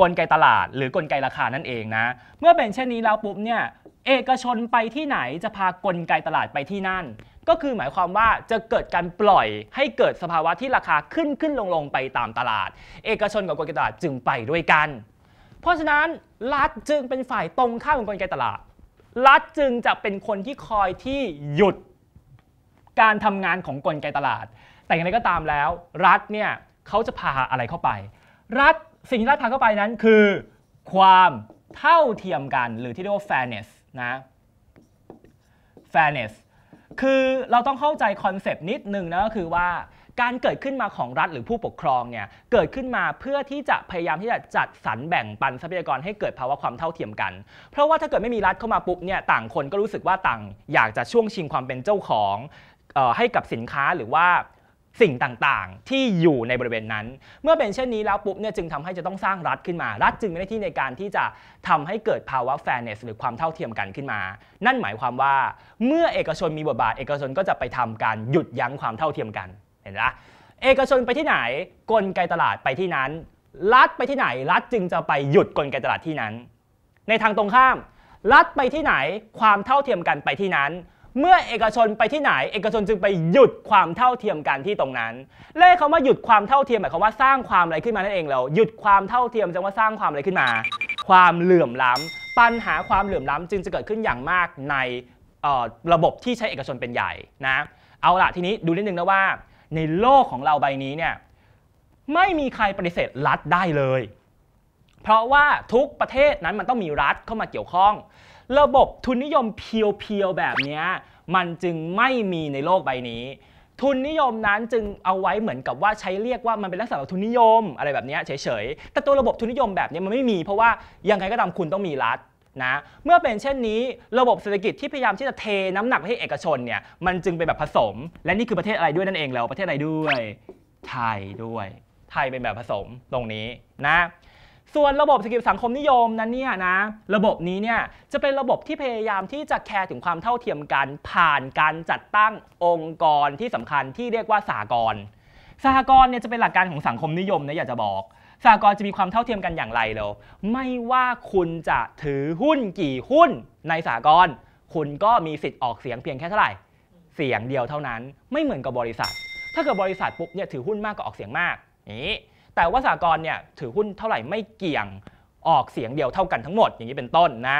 กลไกตลาดหรือกลไกราคานั่นเองนะเมื่อเป็นเช่นนี้แล้วปุ๊บเนี่ยเอกชนไปที่ไหนจะพากลไกตลาดไปที่นั่น ก็คือหมายความว่าจะเกิดการปล่อยให้เกิดสภาวะที่ราคาขึ้นขึ้นลงลงไปตามตลาด เอกชนกับกลไกตลาดจึงไปด้วยกัน เพราะฉะนั้นรัฐจึงเป็นฝ่ายตรงข้ามของกลไกตลาด รัฐจึงจะเป็นคนที่คอยที่หยุด การทำงานของกลไกตลาด แต่อย่างไรก็ตามแล้ว รัฐเนี่ยเขาจะพาอะไรเข้าไปรัฐสิ่งที่รัฐพาเข้าไปนั้นคือ ความเท่าเทียมกันหรือที่เรียกว่า fairness นะ fairness คือเราต้องเข้าใจคอนเซปต์นิดนึงนะก็คือว่าการเกิดขึ้นมาของรัฐหรือผู้ปกครองเนี่ยเกิดขึ้นมาเพื่อที่จะพยายามที่จะจัดสรรแบ่งปันทรัพยากรให้เกิดภาวะความเท่าเทียมกัน เพราะว่าถ้าเกิดไม่มีรัฐเข้ามาปุ๊บเนี่ยต่างคนก็รู้สึกว่าต่าง อยากจะช่วงชิงความเป็นเจ้าของออให้กับสินค้าหรือว่าสิ่งต่าง ๆ ที่อยู่ในบริเวณนั้น เมื่อเป็นเช่นนี้แล้วปุ๊บเนี่ยจึงทำให้จะต้องสร้างรัฐขึ้นมา รัฐจึงมีหน้าที่ในการที่จะทำให้เกิดภาวะแฟนเนส หรือความเท่าเทียมกันขึ้นมา นั่นหมายความว่าเมื่อเอกชนมีบทบาทเอกชนก็จะไปทำการหยุดยั้งความเท่าเทียมกัน เห็นไหมเอกชนไปที่ไหนกลไกตลาดไปที่นั้น รัฐไปที่ไหนรัฐจึงจะไปหยุดกลไกตลาดที่นั้น ในทางตรงข้าม รัฐไปที่ไหนความเท่าเทียมกันไปที่นั้นเมื่อเอกชนไปที่ไหนเอกชนจึงไปหยุดความเท่าเทียมกันที่ตรงนั้นเลขคำว่าหยุดความเท่าเทียมหมายความว่าสร้างความอะไรขึ้นมานั่นเองเรา หยุดความเท่าเทียมจะงว่าสร้างความอะไรขึ้นมา ความเหลื่อมล้ำปัญหาความเหลื่อมล้ำจึงจะเกิดขึ้นอย่างมากในระบบที่ใช้เอกชนเป็นใหญ่นะเอาละทีนี้ดูนิดนึงนะว่า ในโลกของเราใบนี้เนี่ยไม่มีใครปฏิเสธรัฐได้เลย เพราะว่าทุกประเทศนั้นมันต้องมีรัฐเข้ามาเกี่ยวข้องระบบทุนนิยมเพียวๆแบบนี้มันจึงไม่มีในโลกใบนี้ ทุนนิยมนั้นจึงเอาไว้เหมือนกับว่าใช้เรียกว่ามันเป็นลักษณะของทุนนิยมอะไรแบบนี้เฉยๆแต่ตัวระบบทุนนิยมแบบนี้มันไม่มี เพราะว่ายังไงก็ตามคุณต้องมีรัฐนะเมื่อเป็นเช่นนี้ ระบบเศรษฐกิจที่พยายามที่จะเทน้ำหนักไปให้เอกชนเนี่ยมันจึงเป็นแบบผสม และนี่คือประเทศอะไรด้วยนั่นเองแล้วประเทศอะไรด้วยไทยด้วย ไทยเป็นแบบผสมตรงนี้นะส่วนระบบเศรษฐกิจสังคมนิยมนั้นเนี่ยนะระบบนี้เนี่ยจะเป็นระบบที่พยายามที่จะแคร์ถึงความเท่าเทียมกันผ่านการจัดตั้งองค์กรที่สำคัญที่เรียกว่าสากลสากลเนี่ยจะเป็นหลักการของสังคมนิยมนะอยากจะบอกสากลจะมีความเท่าเทียมกันอย่างไรเราไม่ว่าคุณจะถือหุ้นกี่หุ้นในสากลคุณก็มีสิทธิ์ออกเสียงเพียงแค่เท่าไหร่ เสียงเดียวเท่านั้น ไม่เหมือนกับบริษัท ถ้าเกิดบริษัทปุ๊บเนี่ยถือหุ้นมากก็ออกเสียงมากนี่แต่ว่าสากลเนี่ยถือหุ้นเท่าไหร่ไม่เกี่ยงออกเสียงเดียวเท่ากันทั้งหมดอย่างนี้เป็นต้นนะ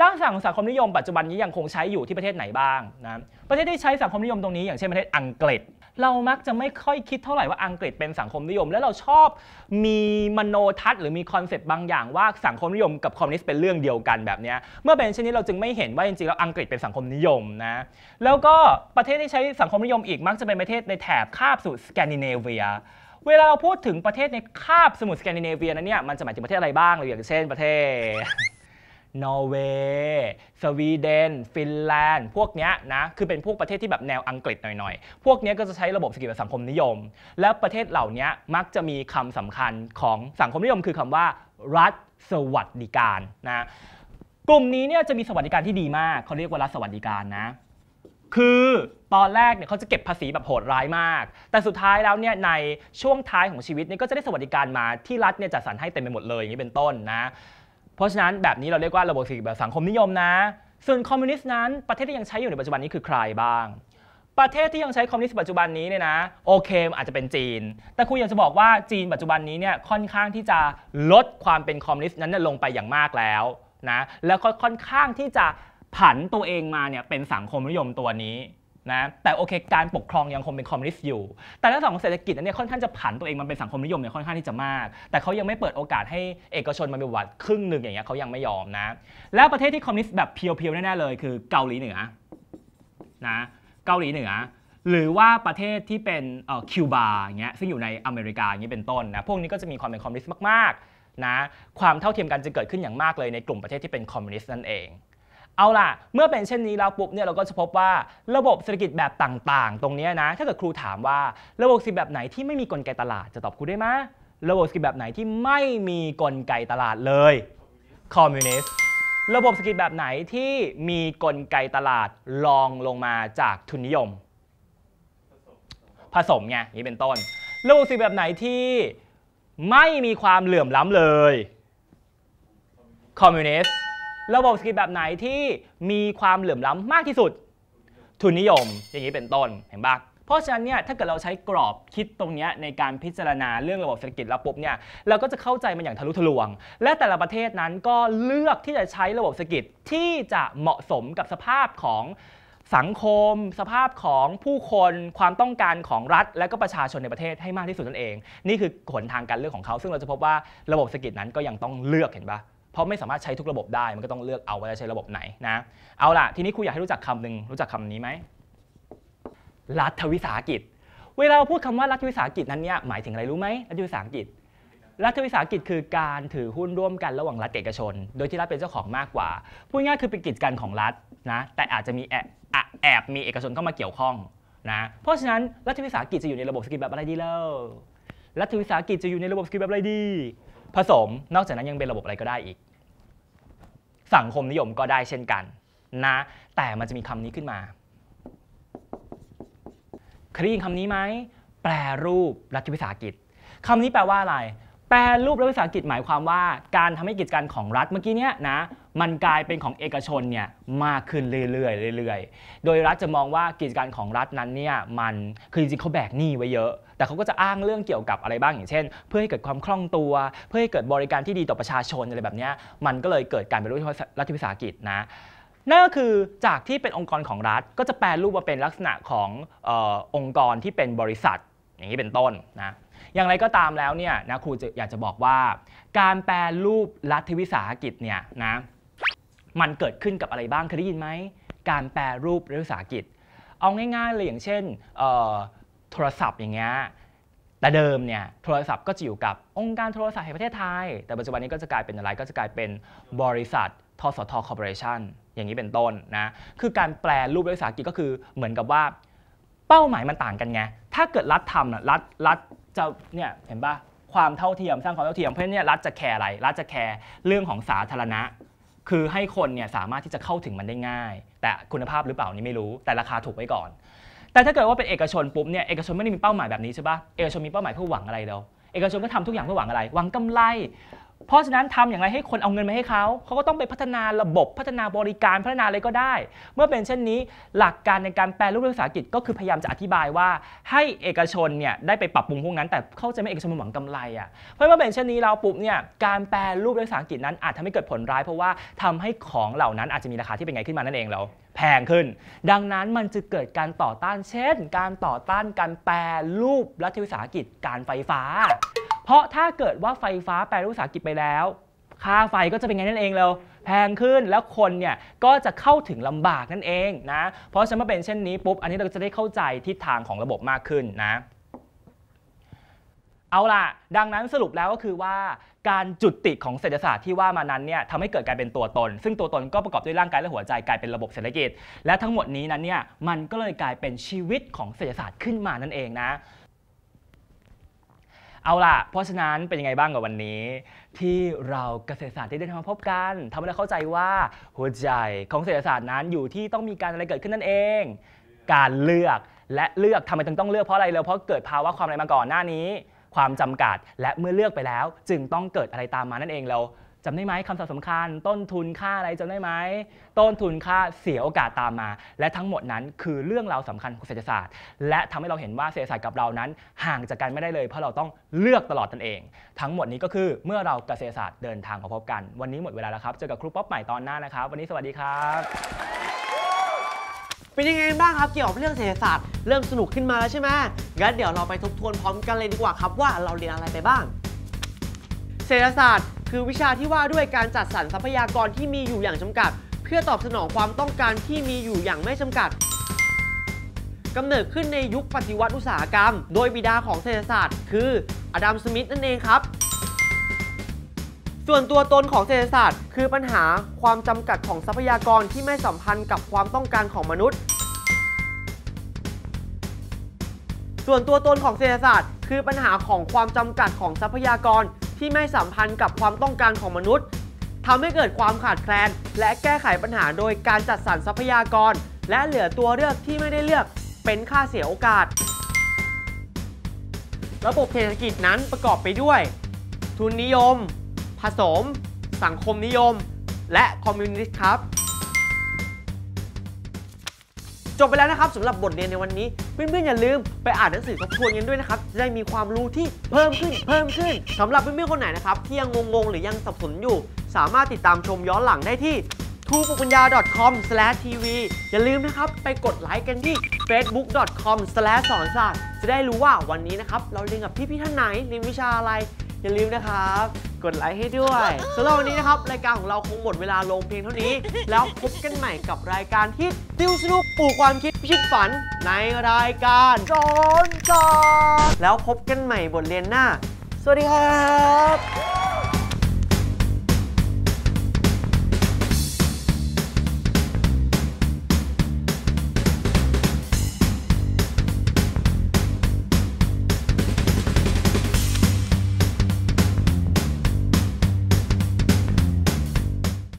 ร่างสั่งสังคมนิยมปัจจุบันนี้ยังคงใช้อยู่ที่ประเทศไหนบ้างนะประเทศที่ใช้สังคมนิยมตรงนี้อย่างเช่นประเทศอังกฤษ เรามักจะไม่ค่อยคิดเท่าไหร่ว่าอังกฤษเป็นสังคมนิยม และเราชอบมีมโนทัศน์หรือมีคอนเซปต์บางอย่างว่าสังคมนิยมกับคอมมิวนิสต์เป็นเรื่องเดียวกันแบบนี้เมื่อเป็นเช่นนี้เราจึงไม่เห็นว่าจริงๆแล้วอังกฤษเป็นสังคมนิยมนะแล้วก็ประเทศที่ใช้สังคมนิยม อีกมักจะเป็นประเทศในแถบคาบสุดสแกนดิเนเวียเวลาเราพูดถึงประเทศในคาบสมุทรสแกนดิเนเวียนั้นเนี่ยมันจะหมายถึงประเทศอะไรบ้างหรือย่างเช่นประเทศ นอร์เวย์สวีเดนฟินแลนด์พวกนี้นะคือเป็นพวกประเทศที่แบบแนวอังกฤษหน่อยๆ พวกนี้ก็จะใช้ระบบสกิลสังคมนิยม และประเทศเหล่านี้มักจะมีคำสำคัญของสังคมนิยมคือคำว่ารัฐสวัสดิการนะกลุ่มนี้เนี่ยจะมีสวัสดิการที่ดีมากเขาเรียกว่ารัฐสวัสดิการนะคือตอนแรกเนี่ยเขาจะเก็บภาษีแบบโหดร้ายมาก แต่สุดท้ายแล้วเนี่ยในช่วงท้ายของชีวิตเนี่ยก็จะได้สวัสดิการมาที่รัฐเนี่ยจัดสรรให้เต็มไปหมดเลย อย่างนี้เป็นต้นนะ เพราะฉะนั้นแบบนี้เราเรียกว่าระบบเศรษฐกิจแบบสังคมนิยมนะ ส่วนคอมมิวนิสต์นั้นประเทศที่ยังใช้อยู่ในปัจจุบันนี้คือใครบ้าง ประเทศที่ยังใช้คอมมิวนิสต์ปัจจุบันนี้เนี่ยนะโอเคอาจจะเป็นจีน แต่คุณอยากจะบอกว่าจีนปัจจุบันนี้เนี่ยค่อนข้างที่จะลดความเป็นคอมมิวนิสต์นั้นลงไปอย่างมากแล้วนะ แล้วก็ค่อนข้างที่จะผันตัวเองมาเนี่ยเป็นสังคมนิยมตัวนี้นะแต่โอเคการปกครองยังคงเป็นคอมมิวนิสต์อยู่ แต่ทั้งสองเศรษฐกิจอันนี้ค่อนข้างจะผันตัวเองมันเป็นสังคมนิยมเนี่ยค่อนข้างที่จะมาก แต่เขายังไม่เปิดโอกาสให้เอกชนมาเป็นวัดครึ่งหนึ่งอย่างเงี้ยเขายังไม่ยอมนะ แล้วประเทศที่คอมมิวนิสต์แบบเพียวๆแน่ๆเลยคือเกาหลีเหนือนะ เกาหลีเหนือ หรือว่าประเทศที่เป็นคิวบาอย่างเงี้ยซึ่งอยู่ในอเมริกาอย่างงี้ยเป็นต้นนะพวกนี้ก็จะมีความเป็นคอมมิวนิสต์มากๆนะ ความเท่าเทียมกันจะเกิดขึ้นอย่างมากเลยในกลุ่มประเทศที่เป็นคอมมิวนิสต์นั่นเองเอาล่ะ เมื่อเป็นเช่นนี้แล้วปุ๊บเนี่ยเราก็จะพบว่า ระบบเศรษฐกิจแบบต่างๆ ตรงนี้นะ ถ้าเกิดครูถามว่า ระบบสิบแบบไหนที่ไม่มีกลไกตลาดจะตอบครูได้ไหมระบบเศรษฐกิจแบบไหนที่ไม่มีกลไกตลาดเลย คอมมิวนิสต์ ระบบเศรษฐกิจแบบไหนที่มีกลไกตลาดรองลงมาจากทุนนิยม ผสมไงนี่เป็นต้นระบบสกิจแบบไหนที่ไม่มีความเหลื่อมล้ำเลย คอมมิวนิสต์ระบบเศรษฐกิจแบบไหนที่มีความเหลื่อมล้ำมากที่สุด ทุนนิยมอย่างนี้เป็นต้นเห็นปะเพราะฉะนั้นเนี่ย ถ้าเกิดเราใช้กรอบคิดตรงนี้ในการพิจารณาเรื่องระบบเศรษฐกิจแล้วปุ๊บเนี่ยเราก็จะเข้าใจมันอย่างทะลุทะลวง และแต่ละประเทศนั้นก็เลือกที่จะใช้ระบบเศรษฐกิจที่จะเหมาะสมกับสภาพของสังคม สภาพของผู้คน ความต้องการของรัฐ และก็ประชาชนในประเทศให้มากที่สุดนั่นเองนี่คือขนทางการเลือกของเขาซึ่งเราจะพบว่าระบบเศรษฐกิจนั้นก็ยังต้องเลือกเห็นปะเพราะไม่สามารถใช้ทุกระบบได้มันก็ต้องเลือกเอาว่าจะใช้ระบบไหนนะเอาล่ะทีนี้ครูอยากให้รู้จักคำหนึ่งรู้จักคำนี้ไหมรัฐวิสาหกิจ เวลาพูดคำว่ารัฐวิสาหกิจนั้นเนี่ยหมายถึงอะไรรู้ไหมรัฐวิสาหกิจรัฐวิสาหกิจคือการถือหุ้นร่วมกันระหว่างรัฐเอกชน โดยที่รัฐเป็นเจ้าของมากกว่าพูดง่ายคือเป็นกิจการของรัฐนะแต่อาจจะมีแอบแอบมีเอกชนเข้ามาเกี่ยวข้องนะเพราะฉะนั้นรัฐวิสาหกิจจะอยู่ในระบบสกิลแบบอะไรดีเล่ารัฐวิสาหกิจจะอยู่ในระบบสกิลแบบอะไรดีผสมนอกจากนั้นยังเป็นระบบอะไรก็ได้อีกสังคมนิยมก็ได้เช่นกันนะแต่มันจะมีคำนี้ขึ้นมาเคยียินคำนี้ไหมแปลรูปรัฐวิสาหกิจคำนี้แปลว่าอะไร แปลรูปรัฐวิสาหกิจหมายความว่า การทำให้กิจการของรัฐเมื่อกี้เนี้ยนะมันกลายเป็นของเอกชนเนี่ยมากขึ้นเรื่อยๆเรื่อยๆโดยรัฐจะมองว่ากิจการของรัฐนั้นเนี่ยมันคือจริงๆเขาแบกหนี้ไว้เยอะแต่เขาก็จะอ้างเรื่องเกี่ยวกับอะไรบ้างอย่างเช่น เพื่อให้เกิดความคล่องตัว เพื่อให้เกิดบริการที่ดีต่อประชาชนอะไรแบบนี้มันก็เลยเกิดการเป็นรัฐวิสาหกิจนะนั่นก็คือจากที่เป็นองค์กรของรัฐก็จะแปลรูปมาเป็นลักษณะขององค์กรที่เป็นบริษัทอย่างนี้เป็นต้นนะอย่างไรก็ตามแล้วเนี่ยนะครูอยากจะบอกว่า การแปลรูปรัฐวิสาหกิจเนี่ยนะมันเกิดขึ้นกับอะไรบ้างเคยได้ยินไหมการแปลรูปรัฐวิสาหกิจเอาง่ายๆเลยอย่างเช่นโทรศัพท์อย่างเงี้ยแต่เดิมเนี่ยโทรศัพท์ก็จะอยู่กับองค์การโทรศัพท์แห่งประเทศไทยแต่ปัจจุบันนี้ก็จะกลายเป็นอะไรก็จะกลายเป็นบริษัททสทคอร์ปอเรชันอย่างนี้เป็นต้นนะคือการแปลรูปภาษาอังกฤษก็คือเหมือนกับว่าเป้าหมายมันต่างกันไงถ้าเกิดรัฐทำนะรัฐรัฐจะเนี่ยเห็นปะความเท่าเทียมสร้างความเท่าเทียมเพราะเนี่ยรัฐจะแคร์อะไรรัฐจะแคร์เรื่องของสาธารณะ คือให้คนเนี่ยสามารถที่จะเข้าถึงมันได้ง่าย แต่คุณภาพหรือเปล่านี่ไม่รู้ แต่ราคาถูกไว้ก่อนแต่ถ้าเกิดว่าเป็นเอกชนปุ๊บเนี่ยเอกชนไม่ได้มีเป้าหมายแบบนี้ใช่ปะเอกชนมีเป้าหมายเพื่อหวังอะไรเดียวเอกชนก็ทำทุกอย่างเพื่อหวังอะไรหวังกำไร เพราะฉะนั้นทำอย่างไรให้คนเอาเงินมาให้เขาเขาก็ต้องไปพัฒนาระบบพัฒนาบริการพัฒนาอะไรก็ได้ เมื่อเป็นเช่นนี้หลักการในการแปลรูปภาษาอังกฤษก็คือพยายามจะอธิบายว่า ให้เอกชนเนี่ยได้ไปปรับปรุงพวกนั้น แต่เข้าใจไหมเอกชนมันหวังกำไรอ่ะเพราะเมื่อเป็นเช่นนี้เราปุ๊บเนี่ยการแปลรูปภาษาอังกฤษนั้นอาจทำให้เกิดผลร้ายเพราะว่าทำให้ของเหล่านั้นอาจจะมีราคาที่เป็นไงขึ้นมานั่นเองเราแพงขึ้น ดังนั้นมันจะเกิดการต่อต้านเช่น การต่อต้านการแปรรูปรัฐวิสาหกิจการไฟฟ้า เพราะถ้าเกิดว่าไฟฟ้าแปรรูปวิสาหกิจไปแล้ว ค่าไฟก็จะเป็นไงนั่นเองเลยแพงขึ้น แล้วคนเนี่ย ก็จะเข้าถึงลำบากนั่นเองนะ เพราะฉะนั้นเป็นเช่นนี้ปุ๊บ อันนี้เราจะได้เข้าใจทิศทางของระบบมากขึ้นนะเอาล่ะ ดังนั้นสรุปแล้วก็คือว่าการจุดติของเศรษฐศาสตร์ที่ว่ามานั้นเนี่ยทำให้เกิดกลายเป็นตัวตน ซึ่งตัวตนก็ประกอบด้วยร่างกายและหัวใจกลายเป็นระบบเศรษฐกิจและทั้งหมดนี้นั้นเนี่ยมันก็เลยกลายเป็นชีวิตของเศรษฐศาสตร์ขึ้นมานั่นเองนะ เอาล่ะ เพราะฉะนั้นเป็นยังไงบ้างกับวันนี้ ที่เราเกษตรศาสตร์ที่ได้ทำมาพบกันทำให้เราเข้าใจว่าหัวใจของเศรษฐศาสตร์นั้น อยู่ที่ต้องมีการอะไรเกิดขึ้นนั่นเอง การเลือกและเลือกทำไมถึงต้องเลือกเพราะอะไรเราเพราะเกิดภาวะความอะไรมาก่อนหน้านี้ความจำกัด และเมื่อเลือกไปแล้วจึงต้องเกิดอะไรตามมานั่นเองเราจำได้ไหมคำศัพท์สำคัญ ต้นทุนค่าอะไรจำได้ไหมต้นทุนค่าเสียโอกาสตามมา และทั้งหมดนั้นคือเรื่องราวสาคัญของเศรษฐศาสตร์ และทำให้เราเห็นว่าเศรษฐศาสตร์กับเรานั้นห่างจากกันไม่ได้เลยเพราะเราต้องเลือกตลอดตนเอง ทั้งหมดนี้ก็คือเมื่อเราเกษตรศาสตร์เดินทางมาพบกัน วันนี้หมดเวลาแล้วครับเจอกับครูป๊อปใหม่ตอนหน้านะครับวันนี้สวัสดีครับเป็นยังไงบ้างครับ เกี่ยวกับเรื่อ
งเศรษฐศาสตร์เริ่มสนุกขึ้นมาแล้วใช่ไหมงั้นเดี๋ยวเราไปทบทวนพร้อมกันเลยดีกว่าครับว่าเราเรียนอะไรไปบ้าง เศรษฐศาสตร์คือวิชาที่ว่าด้วยการจัดสรรทรัพยากรที่มีอยู่อย่างจำกัด เพื่อตอบสนองความต้องการที่มีอยู่อย่างไม่จำกัดกำเนิดขึ้นในยุคปฏิวัติอุตสาหกรรม โดยบิดาของเศรษฐศาสตร์ คืออดัม สมิธนั่นเองครับส่วนตัวตนของเศรษฐศาสตร์ คือปัญหาความจำกัดของทรัพยากรที่ไม่สัมพันธ์กับความต้องการของมนุษย์ ส่วนตัวตนของเศรษฐศาสตร์ คือปัญหาของความจำกัดของทรัพยากรที่ไม่สัมพันธ์กับความต้องการของมนุษย์ทำให้เกิดความขาดแคลนและแก้ไขปัญหาโดยการจัดสรรทรัพยากร และเหลือตัวเลือกที่ไม่ได้เลือกเป็นค่าเสียโอกาส ระบบเศรษฐกิจนั้นประกอบไปด้วย ทุนนิยมสมสังคมนิยม และคอมมิวนิสต์ครับ จบไปแล้วนะครับสำหรับบทเรียนในวันนี้เพื่อนๆ อย่าลืมไปอ่านหนังสือทบทวนกันด้วยนะครับ จะได้มีความรู้ที่เพิ่มขึ้นเพิ่มขึ้นสำหรับเพื่อนๆ คนไหนนะครับ ที่ยังงงๆหรือยังสับสนอยู่ สามารถติดตามชมย้อนหลังได้ที่ t u p u p a ญ y a c o m t v อย่าลืมนะครับไปกดไลค์กันที่ facebook.com สอนศาสตร์จะได้รู้ว่าวันนี้นะครับ เราเรียนกับพี่พี่ท่านไหนเรียนวิชาอะไรอย่าลืมนะครับ กดไลค์ให้ด้วยสำหรับวันนี้นะครับรายการของเราคงหมดเวลาลงเพียงเท่านี้ แล้วพบกันใหม่กับรายการที่ติวสนุกปลูกความคิดพิชิตฝันในรายการจอนจอนแล้วพบกันใหม่บทเรียนหน้า สวัสดีครั
บ